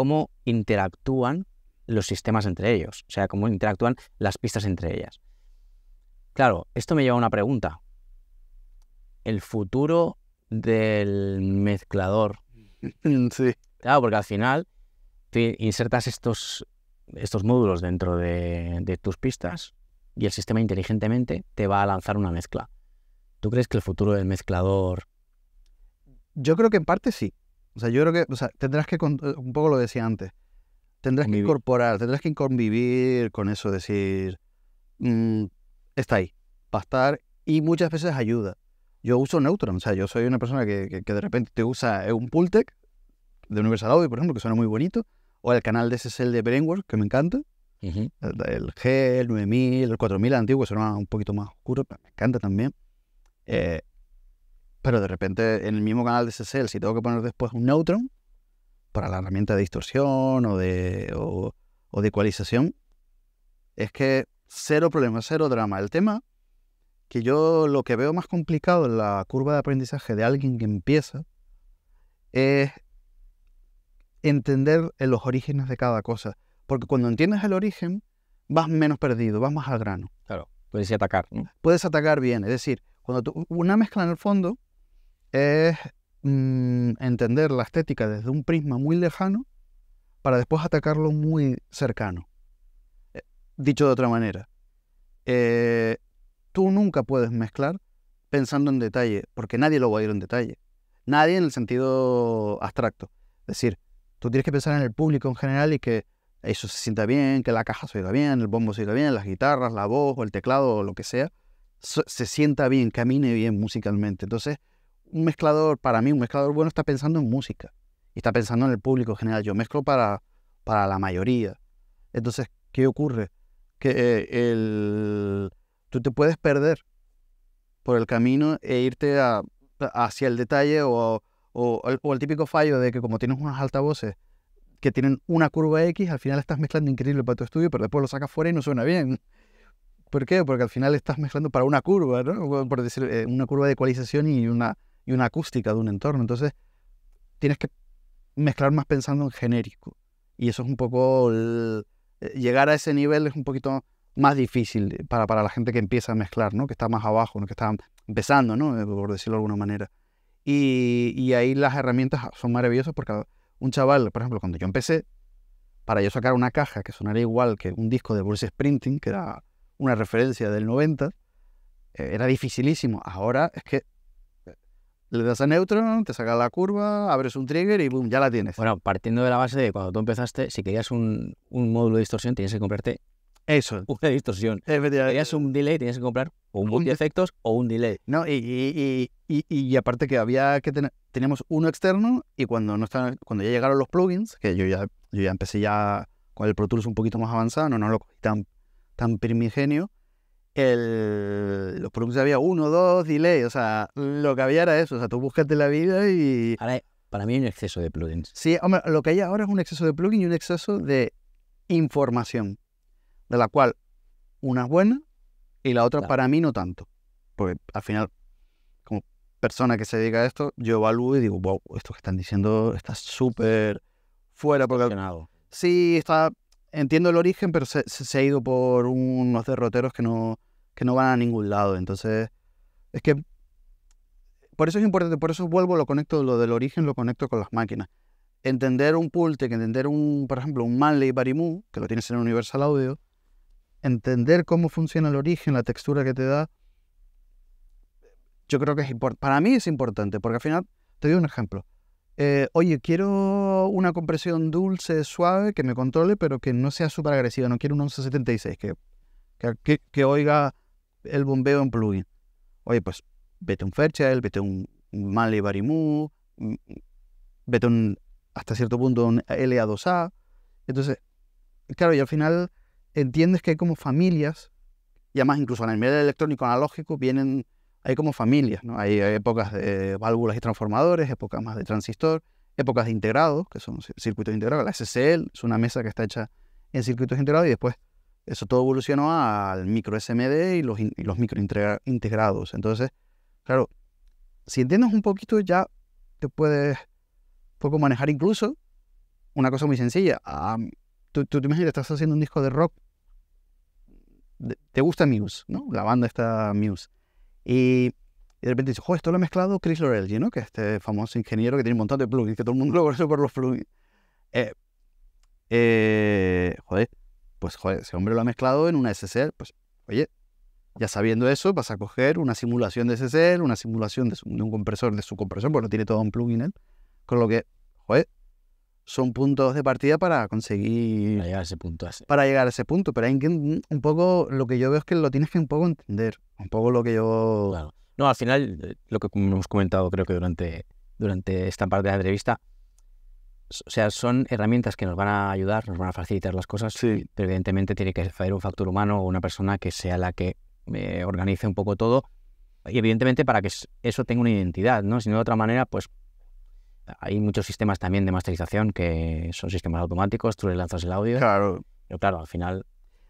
S1: cómo interactúan los sistemas entre ellos, o sea, cómo interactúan las pistas entre ellas. Claro, esto me lleva a una pregunta. El futuro del mezclador. Sí. Claro, porque al final tú insertas estos, estos módulos dentro de tus pistas y el sistema inteligentemente te va a lanzar una mezcla. ¿Tú
S2: crees que el futuro del mezclador... Yo creo que en parte sí. O sea, yo creo que, o sea, tendrás que, eh, un poco lo decía antes, tendrás que incorporar, tendrás que convivir con eso, decir, mm, está ahí, va a estar, y muchas veces ayuda. Yo uso Neutron, o sea, yo soy una persona que, que, de repente te usa eh, un Pultec de Universal Audio, por ejemplo, que suena muy bonito, o el canal de SSL de Brainworks, que me encanta, El G, el 9000, el 4000 antiguo, suena un poquito más oscuro, pero me encanta también. Eh, pero de repente en el mismo canal de SSL, si tengo que poner después un Neutron para la herramienta de distorsión o de, o, ecualización, es que cero problema, cero drama. El tema que yo lo que veo más complicado en la curva de aprendizaje de alguien que empieza es entender los orígenes de cada cosa. Porque cuando entiendes el origen, vas menos perdido, vas más al grano. Claro, puedes atacar. Puedes atacar bien. Es decir, cuando una mezcla en el fondo es mm, entender la estética desde un prisma muy lejano para después atacarlo muy cercano. Eh, dicho de otra manera, eh, tú nunca puedes mezclar pensando en detalle, porque nadie lo va a ir en detalle. Nadie en el sentido abstracto. Es decir, tú tienes que pensar en el público en general y que eso se sienta bien, que la caja se oiga bien, el bombo se oiga bien, las guitarras, la voz o el teclado o lo que sea, se sienta bien, camine bien musicalmente. Entonces, un mezclador, para mí, un mezclador bueno está pensando en música y está pensando en el público general. Yo mezclo para, para la mayoría. Entonces, ¿qué ocurre? Que eh, el, tú te puedes perder por el camino e irte hacia el detalle o, o, el típico fallo de que como tienes unas altavoces que tienen una curva X, al final estás mezclando increíble para tu estudio, pero después lo sacas fuera y no suena bien. ¿Por qué? Porque al final estás mezclando para una curva, ¿no? Por decir, eh, una curva de ecualización y una, y una acústica de un entorno. Entonces, tienes que mezclar más pensando en genérico. Y eso es un poco... Eh, llegar a ese nivel es un poquito más difícil eh, para, la gente que empieza a mezclar, ¿no? Que está más abajo, ¿no? que está empezando, ¿no? Eh, por decirlo de alguna manera. Y, y, ahí las herramientas son maravillosas porque un chaval, por ejemplo, cuando yo empecé, para yo sacar una caja que sonara igual que un disco de Bruce Sprinting, que era una referencia del 90, era dificilísimo. Ahora es que le das a Neutron, te saca la curva, abres un trigger y boom, ya la tienes.
S1: Bueno, partiendo de la base de cuando tú empezaste, si querías un, un módulo de distorsión, tenías que comprarte
S2: eso. una distorsión. Efectivamente. querías un delay, tenías que comprar o un de efectos o un delay. No, y, y, y, y, aparte que había que tener, teníamos uno externo y cuando no están, cuando ya llegaron los plugins, que yo ya, yo ya empecé ya con el Pro Tools un poquito más avanzado, no, lo cogí tan, tan primigenio, el, los productos había uno, dos, delay, o sea, lo que había era eso, o sea, tú búscate la vida y... para mí hay un exceso de plugins. Sí, hombre, lo que hay ahora es un exceso de plugins y un exceso de información, de la cual una es buena y la otra para mí no tanto, porque al final, como persona que se dedica a esto, yo evalúo y digo, wow, esto que están diciendo está súper fuera, porque... Sí, está entiendo el origen, pero se, se, ha ido por unos derroteros que no, que no van a ningún lado. Entonces, es que por eso es importante, por eso vuelvo, lo conecto, lo del origen lo conecto con las máquinas. Entender un Pultec, entender un, por ejemplo, un Manley Barimu, que lo tienes en Universal Audio, entender cómo funciona el origen, la textura que te da, yo creo que es importante. Para mí es importante, porque al final, te doy un ejemplo. Eh, oye, quiero una compresión dulce, suave, que me controle, pero que no sea súper agresiva. No quiero un 1176, que, que, que, oiga el bombeo en plugin. Oye, pues vete un Fairchild, vete un Mali Barimu, vete hasta cierto punto un LA2A. Entonces, claro, y al final entiendes que hay como familias, y además incluso en el medio electrónico analógico vienen hay como familias, ¿no? Hay épocas de válvulas y transformadores, épocas más de transistor, épocas de integrados, que son circuitos integrados. La SCL es una mesa que está hecha en circuitos integrados y después eso todo evolucionó al micro SMD y los, micro integrados. Entonces, claro, si entiendes un poquito ya te puedes poco manejar incluso una cosa muy sencilla. tú, te imaginas, que estás haciendo un disco de rock. te gusta Muse, ¿no? La banda está Muse y, de repente dice joder, esto lo ha mezclado Chris Lorelgi, ¿no? Que este famoso ingeniero que tiene un montón de plugins, que todo el mundo lo conoce por los plugins. Eh, eh, joder, pues joder, ese hombre lo ha mezclado en una SSL. Pues, oye, ya sabiendo eso, vas a coger una simulación de SSL, una simulación de, un compresor, de su compresor, porque tiene todo un plugin él. Con lo que, joder, son puntos de partida para conseguir... Para llegar a ese punto. Para llegar a ese punto, pero hay que un poco, lo que yo veo es que lo tienes que un poco entender, un poco lo que yo...
S1: No, al final, eh, lo que hemos comentado creo que durante, durante esta parte de la entrevista, o sea, son herramientas que nos van a ayudar, nos van a facilitar las cosas, pero evidentemente tiene que haber un factor humano o una persona que sea la que eh, organice un poco todo, y evidentemente para que eso tenga una identidad, ¿no? Si no de otra manera, pues hay muchos sistemas también de masterización
S2: que son sistemas automáticos, tú le lanzas el audio. Claro. Pero claro, al final.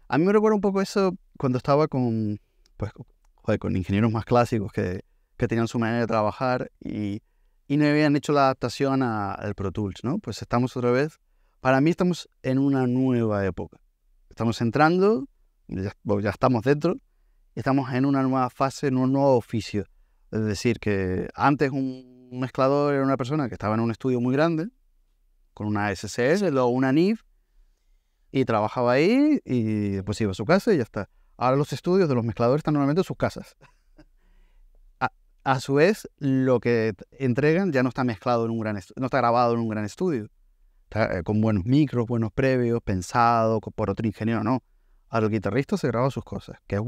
S2: A mí me recuerda un poco eso cuando estaba con, pues, con ingenieros más clásicos que, que, tenían su manera de trabajar y, no habían hecho la adaptación al Pro Tools, ¿no? Pues estamos otra vez. Para mí estamos en una nueva época. Estamos entrando, ya, ya estamos dentro, estamos en una nueva fase, en un nuevo oficio. Es decir, que antes un un mezclador era una persona que estaba en un estudio muy grande, con una SCS, luego una NIF, y trabajaba ahí y después pues iba a su casa y ya está. Ahora los estudios de los mezcladores están normalmente en sus casas. A, su vez, lo que entregan ya no está mezclado en un gran no está grabado en un gran estudio. Eh, con buenos micros, buenos previos, pensado por otro ingeniero, no. Ahora el guitarrista se graba sus cosas. Que, es,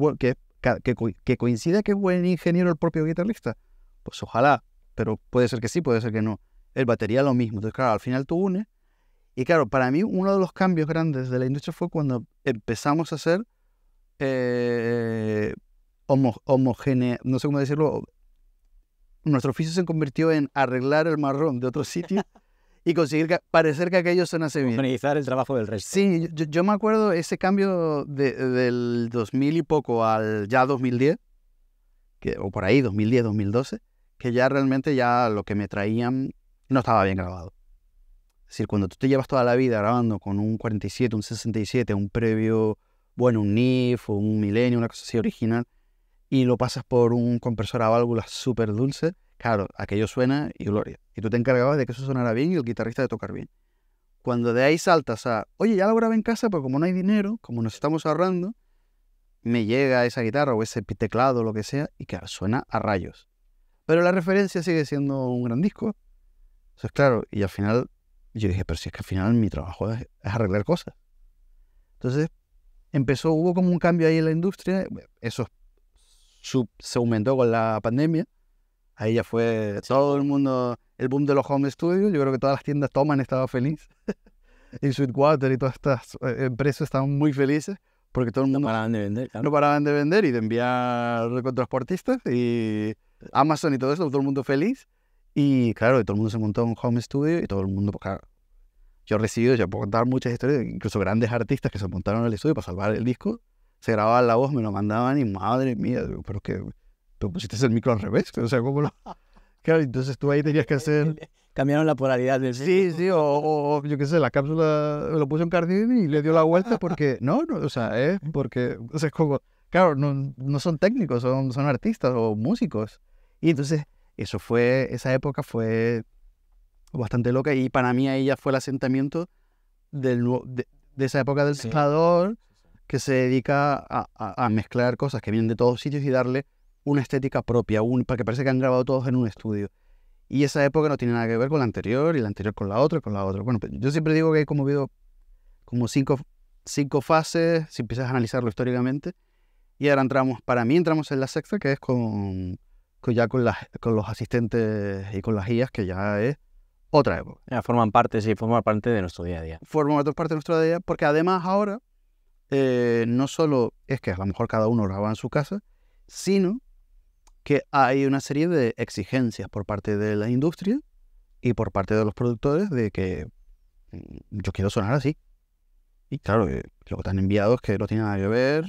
S2: que, que coincida que es buen ingeniero el propio guitarrista. Pues ojalá, pero puede ser que sí, puede ser que no. El batería lo mismo. Entonces, claro, al final tú unes. Y claro, para mí uno de los cambios grandes de la industria fue cuando empezamos a hacer eh, homogéneo, no sé cómo decirlo, nuestro oficio se convirtió en arreglar el marrón de otro sitio y conseguir parecer que aquello se nace bien. Organizar el trabajo del resto. Sí, yo, me acuerdo ese cambio de, del 2000 y poco al ya 2010, que, o por ahí, 2010, 2012 que ya realmente ya lo que me traían no estaba bien grabado. Es decir, cuando tú te llevas toda la vida grabando con un 47, un 67, un previo, bueno, un NIF un Milenio, una cosa así original, y lo pasas por un compresor a válvulas súper dulce, claro, aquello suena y gloria. Y tú te encargabas de que eso sonara bien y el guitarrista de tocar bien. Cuando de ahí saltas a, oye, ya lo grabé en casa, pero como no hay dinero, como nos estamos ahorrando, me llega esa guitarra o ese teclado o lo que sea, y claro, suena a rayos. Pero la referencia sigue siendo un gran disco. Eso es claro. Y al final, yo dije, pero si es que al final mi trabajo es, arreglar cosas. Entonces, empezó, hubo como un cambio ahí en la industria. Eso sub, se aumentó con la pandemia. Ahí ya fue todo el mundo, el boom de los home studios. Yo creo que todas las tiendas Toman estaba feliz. y Sweetwater y todas estas eh, empresas estaban muy felices porque todo el mundo... No paraban de vender. No paraban de vender y de enviar con transportistas y... Amazon y todo eso, todo el mundo feliz. Y claro, todo el mundo se montó un home studio y todo el mundo, pues, claro, yo he recibido, ya puedo contar muchas historias, incluso grandes artistas que se montaron al estudio para salvar el disco, se grababan la voz, me lo mandaban y madre mía, pero es que tú pusiste el micro al revés, o sea, ¿cómo lo...? Claro, entonces tú ahí tenías que hacer... Cambiaron la polaridad del Sí, sí, o, yo qué sé, la cápsula lo puso en cardín y le dio la vuelta porque... No, o sea, es porque... O sea, como... Claro, no, no son técnicos, son, son artistas o músicos. Y entonces, eso fue, esa época fue bastante loca y para mí ahí ya fue el asentamiento de, esa época del ciclador que se dedica a, mezclar cosas que vienen de todos sitios y darle una estética propia, un, para que parece que han grabado todos en un estudio. Y esa época no tiene nada que ver con la anterior, y la anterior con la otra, y con la otra. Bueno, yo siempre digo que hay como como cinco, cinco fases, si empiezas a analizarlo históricamente. Y ahora entramos, para mí entramos en la sexta, que es con ya con, con los asistentes y con las guías, que ya es otra época. forman parte, sí, forman parte de nuestro día a día. Forman parte de nuestro día a día, porque además ahora eh, no solo es que a lo mejor cada uno graba en su casa, sino que hay una serie de exigencias por parte de la industria y por parte de los productores de que mm, yo quiero sonar así. Y claro, eh, lo que están enviados es que no tiene nada que ver,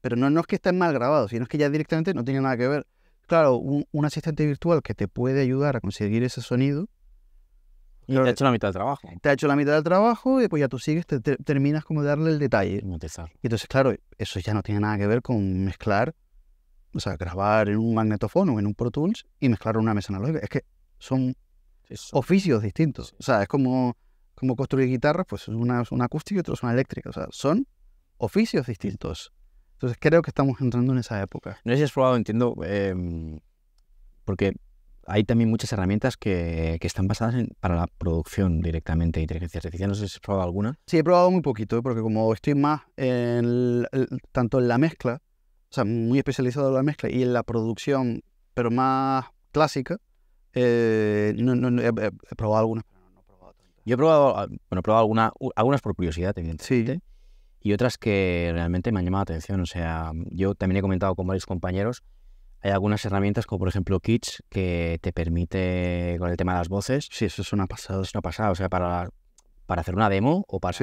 S2: pero no, no es que estén mal grabados, sino es que ya directamente no tiene nada que ver. Claro, un, asistente virtual que te puede ayudar a conseguir ese sonido. Y te ha hecho la mitad del trabajo. Te ha hecho la mitad del trabajo y pues ya tú sigues, te, terminas como de darle el detalle. Y entonces, claro, eso ya no tiene nada que ver con mezclar, o sea, grabar en un magnetofono, en un Pro Tools y mezclar en una mesa analógica. Es que son oficios distintos. O sea, es como, como construir guitarras, pues una es una acústica y otra es una eléctrica. O sea, son oficios distintos. Entonces creo que estamos entrando en esa época.
S1: No sé si has probado, entiendo, em, porque hay también muchas herramientas que, están basadas para la producción directamente de
S2: inteligencia artificial. No sé si has probado alguna. Sí, he probado muy poquito, ¿eh? porque como estoy más en tanto en la mezcla, o sea, muy especializado en la mezcla y en la producción, pero más clásica, eh, no, he, probado algunas, he probado Yo he probado,
S1: ah, bueno, alguna, algunas por curiosidad, evidentemente. Sí y otras que realmente me han llamado la atención. O sea, yo también he comentado con varios compañeros, hay algunas herramientas como por ejemplo Kits que te permite con el tema de las voces. Sí, eso es una pasada. Es una pasada, o sea, para, para hacer una demo o para,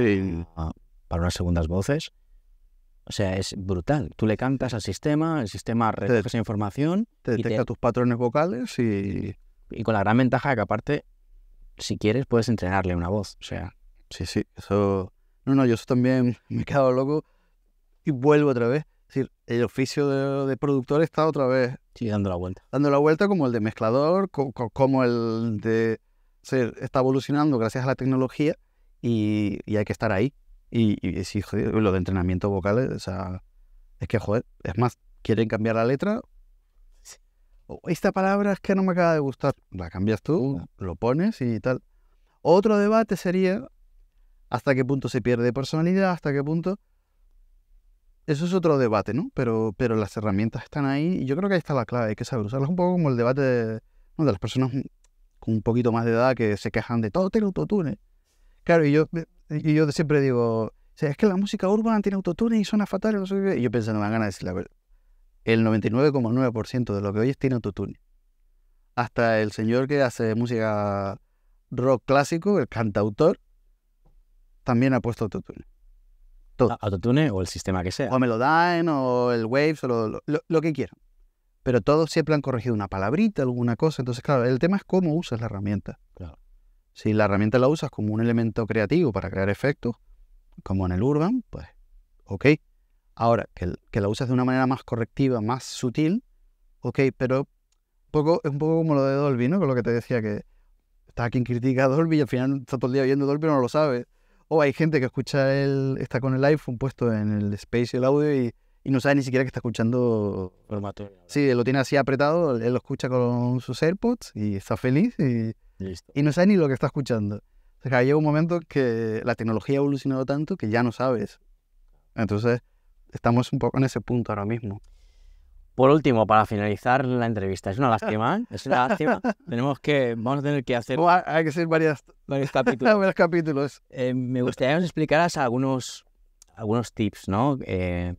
S1: para unas segundas voces. O sea, es brutal. Tú le cantas al sistema, el sistema recoge esa información. Te detecta tus patrones
S2: vocales y... Y con la gran ventaja de que aparte, si quieres, puedes entrenarle una voz. O sea... Sí, sí, eso no, no, yo también me he quedado loco y vuelvo otra vez. Es decir, el oficio de, productor está otra vez. Sí, dando la vuelta. Dando la vuelta como el de mezclador, como el de. O está evolucionando gracias a la tecnología y, hay que estar ahí. Y, lo de entrenamiento vocal, o sea, es que, joder, es más, quieren cambiar la letra. esta palabra es que no me acaba de gustar. La cambias tú, lo pones y tal. Otro debate sería hasta qué punto se pierde personalidad, hasta qué punto... Eso es otro debate, ¿no? Pero, pero las herramientas están ahí y yo creo que ahí está la clave, hay que saber usarlas un poco como el debate de, las personas con un poquito más de edad que se quejan de todo tiene autotune. Claro, y yo, eh, siempre digo, es que la música urbana tiene autotune y suena fatal, no sé Y yo pensando, me van ganas de decir la verdad. El 99,9% de lo que oyes tiene autotune. Hasta el señor que hace música rock clásico, el cantautor, también ha puesto autotune. Ah, autotune o el sistema que sea. O Melodyne o el Waves o lo, lo, que quieran. Pero todos siempre han corregido una palabrita, alguna cosa. Entonces, claro, el tema es cómo usas la herramienta. Claro. Si la herramienta la usas como un elemento creativo para crear efectos, como en el Urban, pues ok. Ahora, que, que la usas de una manera más correctiva, más sutil, ok, pero poco, es un poco como lo de Dolby, ¿no? Con lo que te decía que está quien critica a Dolby y al final está todo el día oyendo Dolby pero no lo sabe. O hay gente que escucha el, está con el iPhone puesto en el space el audio y, no sabe ni siquiera que está escuchando. Formato. Sí, lo tiene así apretado, él lo escucha con sus AirPods y está feliz y, y no sabe ni lo que está escuchando. O sea, llega un momento que la tecnología ha evolucionado tanto que ya no sabes. Entonces, estamos un poco en ese punto ahora mismo.
S1: Por último, para finalizar la entrevista, es una lástima, es una lástima. Tenemos que, vamos a tener que hacer... hay que hacer varias, varios capítulos. Eh, me gustaría que nos explicaras algunos, algunos tips, ¿no? Eh,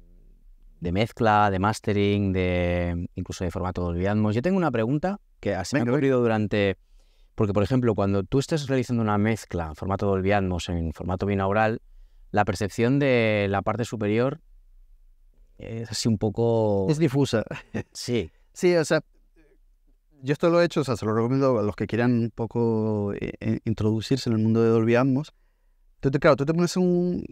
S1: de mezcla, de mastering, de incluso de formato de Atmos. Yo tengo una pregunta que así me ha ocurrido durante... Porque, por ejemplo, cuando tú estás realizando una mezcla en formato de Atmos, en formato binaural, la percepción de la parte superior es así un poco... Es difusa.
S2: Sí. Sí, o sea, yo esto lo he hecho, o sea, se lo recomiendo a los que quieran un poco eh, eh, introducirse en el mundo de Dolby Atmos. Tú te, claro, tú te pones un...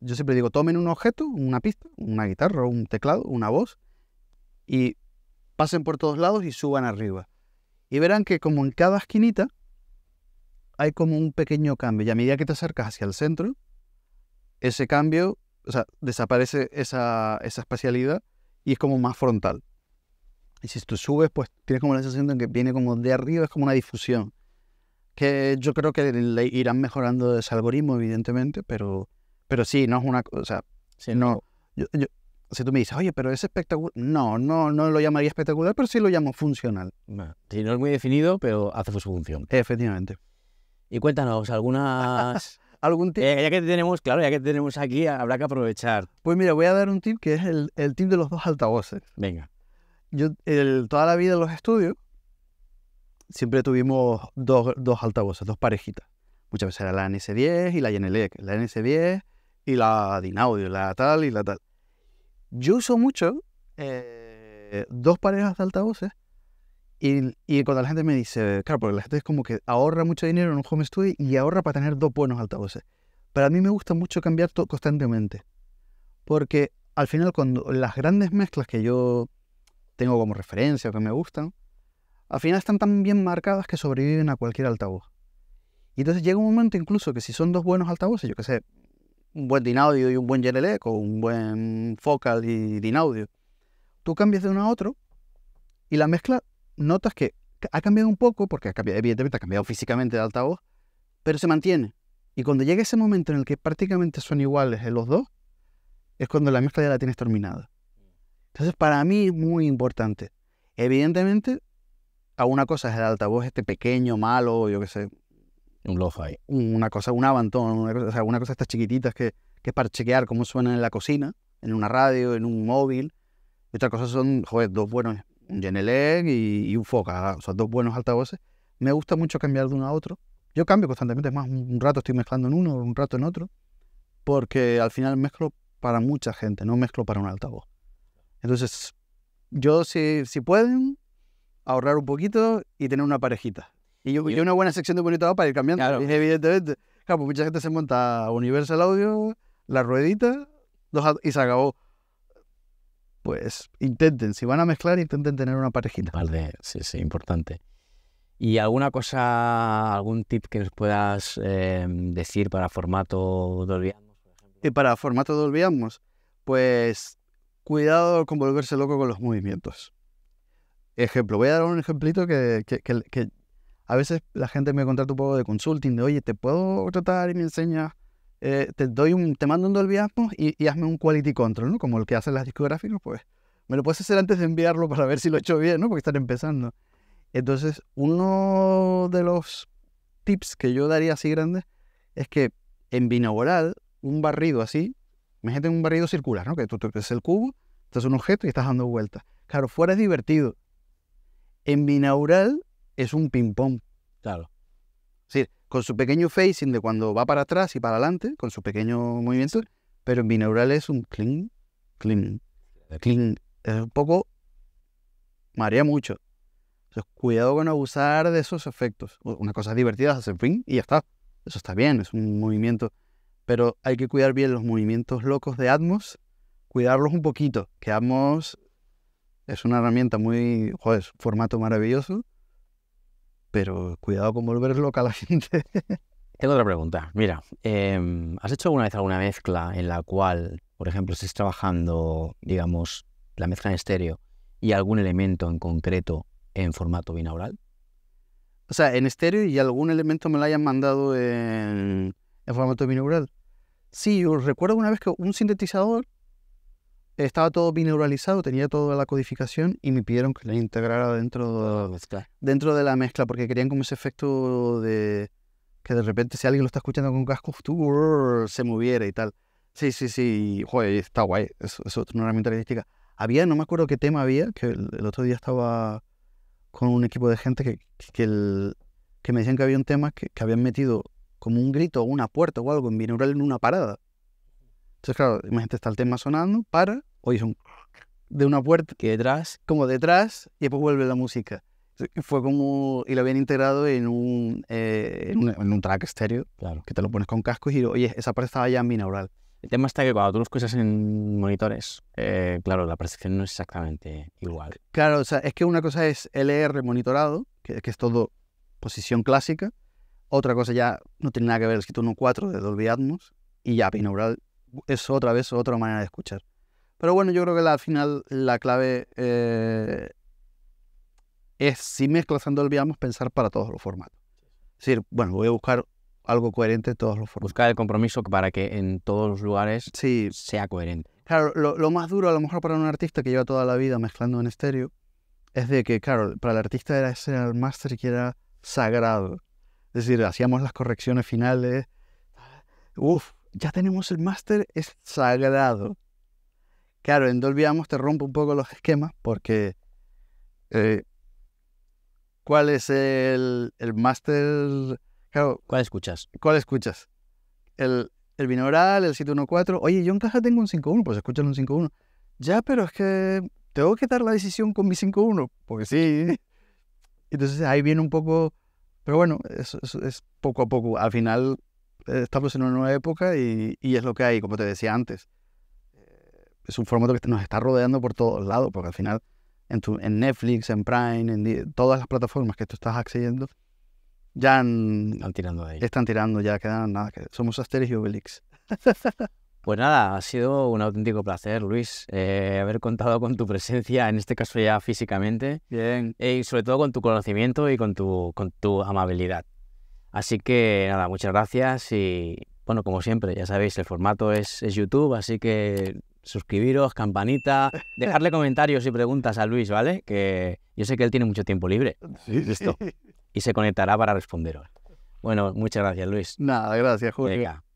S2: Yo siempre digo, tomen un objeto, una pista, una guitarra, un teclado, una voz, y pasen por todos lados y suban arriba. Y verán que como en cada esquinita hay como un pequeño cambio. Y a medida que te acercas hacia el centro, ese cambio o sea, desaparece esa, esa espacialidad y es como más frontal. Y si tú subes, pues tienes como la sensación de que viene como de arriba, es como una difusión. Que yo creo que irán mejorando ese algoritmo, evidentemente, pero, pero sí, no es una o sea, no. si tú me dices, oye, pero es espectacular. No, no, no lo llamaría espectacular, pero sí lo llamo funcional.
S1: Sí, no es muy definido, pero hace su función. Efectivamente. Y cuéntanos, algunas
S2: algún tip. Eh, ya que tenemos, claro, ya que tenemos aquí, habrá que aprovechar. Pues mira, voy a dar un tip que es el, el tip de los dos altavoces. Venga. Yo toda la vida en los estudios siempre tuvimos dos, dos altavoces, dos parejitas. Muchas veces era la NS10 y la Genelec, la NS10 y la Dinaudio, la tal y la tal. Yo uso mucho eh, dos parejas de altavoces y, cuando la gente me dice, claro, porque la gente es como que ahorra mucho dinero en un home studio y ahorra para tener dos buenos altavoces. Para mí me gusta mucho cambiar constantemente. Porque al final, cuando las grandes mezclas que yo tengo como referencia o que me gustan, al final están tan bien marcadas que sobreviven a cualquier altavoz. Y entonces llega un momento incluso que si son dos buenos altavoces, yo que sé, un buen Dinaudio y un buen Genelec, o un buen Focal y Dinaudio, tú cambias de uno a otro y la mezcla notas que ha cambiado un poco, porque ha evidentemente ha cambiado físicamente el altavoz, pero se mantiene. Y cuando llega ese momento en el que prácticamente son iguales los dos, es cuando la mezcla ya la tienes terminada. Entonces, para mí es muy importante. Evidentemente, a una cosa es el altavoz este pequeño, malo, yo qué sé. Un lo-fi. Una cosa, un avantón, una cosa, o sea, una cosa estas chiquititas que, es para chequear cómo suenan en la cocina, en una radio, en un móvil. Y cosas son, joder, dos buenos un Genelec y, un Foca, o sea, dos buenos altavoces. Me gusta mucho cambiar de uno a otro. Yo cambio constantemente, es más, un, rato estoy mezclando en uno, un rato en otro, porque al final mezclo para mucha gente, no mezclo para un altavoz. Entonces, yo si, si pueden, ahorrar un poquito y tener una parejita. Y, yo, una buena sección de altavoz para ir cambiando. Claro. Evidentemente, claro, pues mucha gente se monta Universal Audio, la ruedita, y se acabó pues intenten, si van a mezclar, intenten tener una parejita. Vale, sí, sí, importante.
S1: ¿Y alguna cosa, algún tip que nos puedas eh,
S2: decir para formato de Y para formato de pues cuidado con volverse loco con los movimientos. Ejemplo, voy a dar un ejemplito que, a veces la gente me contrata un poco de consulting, de oye, ¿te puedo tratar y me enseñas eh, te, doy un, te mando un Dolby Atmos y, hazme un quality control, ¿no? Como el que hacen las discográficas, pues me lo puedes hacer antes de enviarlo para ver si lo he hecho bien, ¿no? Porque están empezando. Entonces, uno de los tips que yo daría así grande es que en binaural, un barrido así, imagínate un barrido circular, ¿no? Que tú, te el cubo, estás un objeto y estás dando vueltas. Claro, fuera es divertido. En binaural es un ping-pong. Claro. Es con su pequeño facing de cuando va para atrás y para adelante, con su pequeño movimiento, pero en binaural es un cling, cling, cling, Es un poco, marea mucho. Entonces, cuidado con abusar de esos efectos. Una cosa divertida es fin y ya está. Eso está bien, es un movimiento. Pero hay que cuidar bien los movimientos locos de Atmos, cuidarlos un poquito, que Atmos es una herramienta muy, joder, formato maravilloso, pero cuidado con volver loca a la gente. Tengo
S1: otra pregunta. Mira, em, ¿has hecho alguna vez alguna mezcla en la cual, por ejemplo, estés trabajando, digamos, la mezcla en estéreo y algún elemento en concreto en formato
S2: binaural? O sea, en estéreo y algún elemento me lo hayan mandado en, en formato binaural. Sí, yo recuerdo una vez que un sintetizador estaba todo binauralizado, tenía toda la codificación y me pidieron que la integrara dentro de, la dentro de la mezcla porque querían como ese efecto de que de repente si alguien lo está escuchando con un casco, se moviera y tal. Sí, sí, sí, joder, está guay, es, es otra herramienta artística. Había, no me acuerdo qué tema había, que el, otro día estaba con un equipo de gente que, me decían que había un tema que, habían metido como un grito o una puerta o algo en binaural en una parada. Entonces, claro, imagínate, está el tema sonando, para, oyes un de una puerta que detrás, como detrás, y después vuelve la música. Fue como, y lo habían integrado eh, en un, en, un track estéreo, claro. que te lo pones con casco y oye, esa parte estaba ya en binaural. El tema está que cuando tú lo escuchas en monitores, eh, claro, la percepción no es exactamente igual. Claro, o sea, es que una cosa es LR monitorado, que, es todo posición clásica, otra cosa ya no tiene nada que ver, es que tú 1.4 de Dolby Atmos, y ya binaural es otra vez otra manera de escuchar. Pero bueno, yo creo que la, al final la clave eh, es, si mezclando Olvidamos, pensar para todos los formatos. Es decir, bueno, voy a buscar algo coherente en todos
S1: los formatos. Buscar el compromiso para que en todos los lugares sea coherente.
S2: Claro, lo, más duro a lo mejor para un artista que lleva toda la vida mezclando en estéreo es de que, claro, para el artista era ese el máster que era sagrado. Es decir, hacíamos las correcciones finales. Uf, ya tenemos el máster, es sagrado. Claro, en Dolby te rompe un poco los esquemas porque eh, ¿cuál es el, el máster? Claro, ¿Cuál escuchas? ¿Cuál escuchas? El, el binaural, el 714. Oye, yo en caja tengo un 5.1, pues escúchalo un 5.1. Ya, pero es que tengo que dar la decisión con mi 5.1, porque sí. Entonces ahí viene un poco, pero bueno, es, es, es poco a poco. Al final eh, estamos en una nueva época y, y es lo que hay, como te decía antes es un formato que nos está rodeando por todos lados, porque al final en, Netflix, en Prime, en todas las plataformas que tú estás accediendo, ya están tirando ahí. Están tirando, ya quedan nada. Que, somos Asterix y Obelix. Pues
S1: nada, ha sido un auténtico placer, Luis, eh, haber contado con tu presencia, en este caso ya físicamente. Bien. Eh, y sobre todo con tu conocimiento y con tu, con tu amabilidad. Así que nada, muchas gracias y bueno, como siempre, ya sabéis, el formato es YouTube, así que suscribiros, campanita, dejarle comentarios y preguntas a Luis, ¿vale? Que yo sé que él tiene mucho tiempo libre. Sí, Y se conectará para responderos. Bueno, muchas gracias, Luis. Nada, gracias, Julio.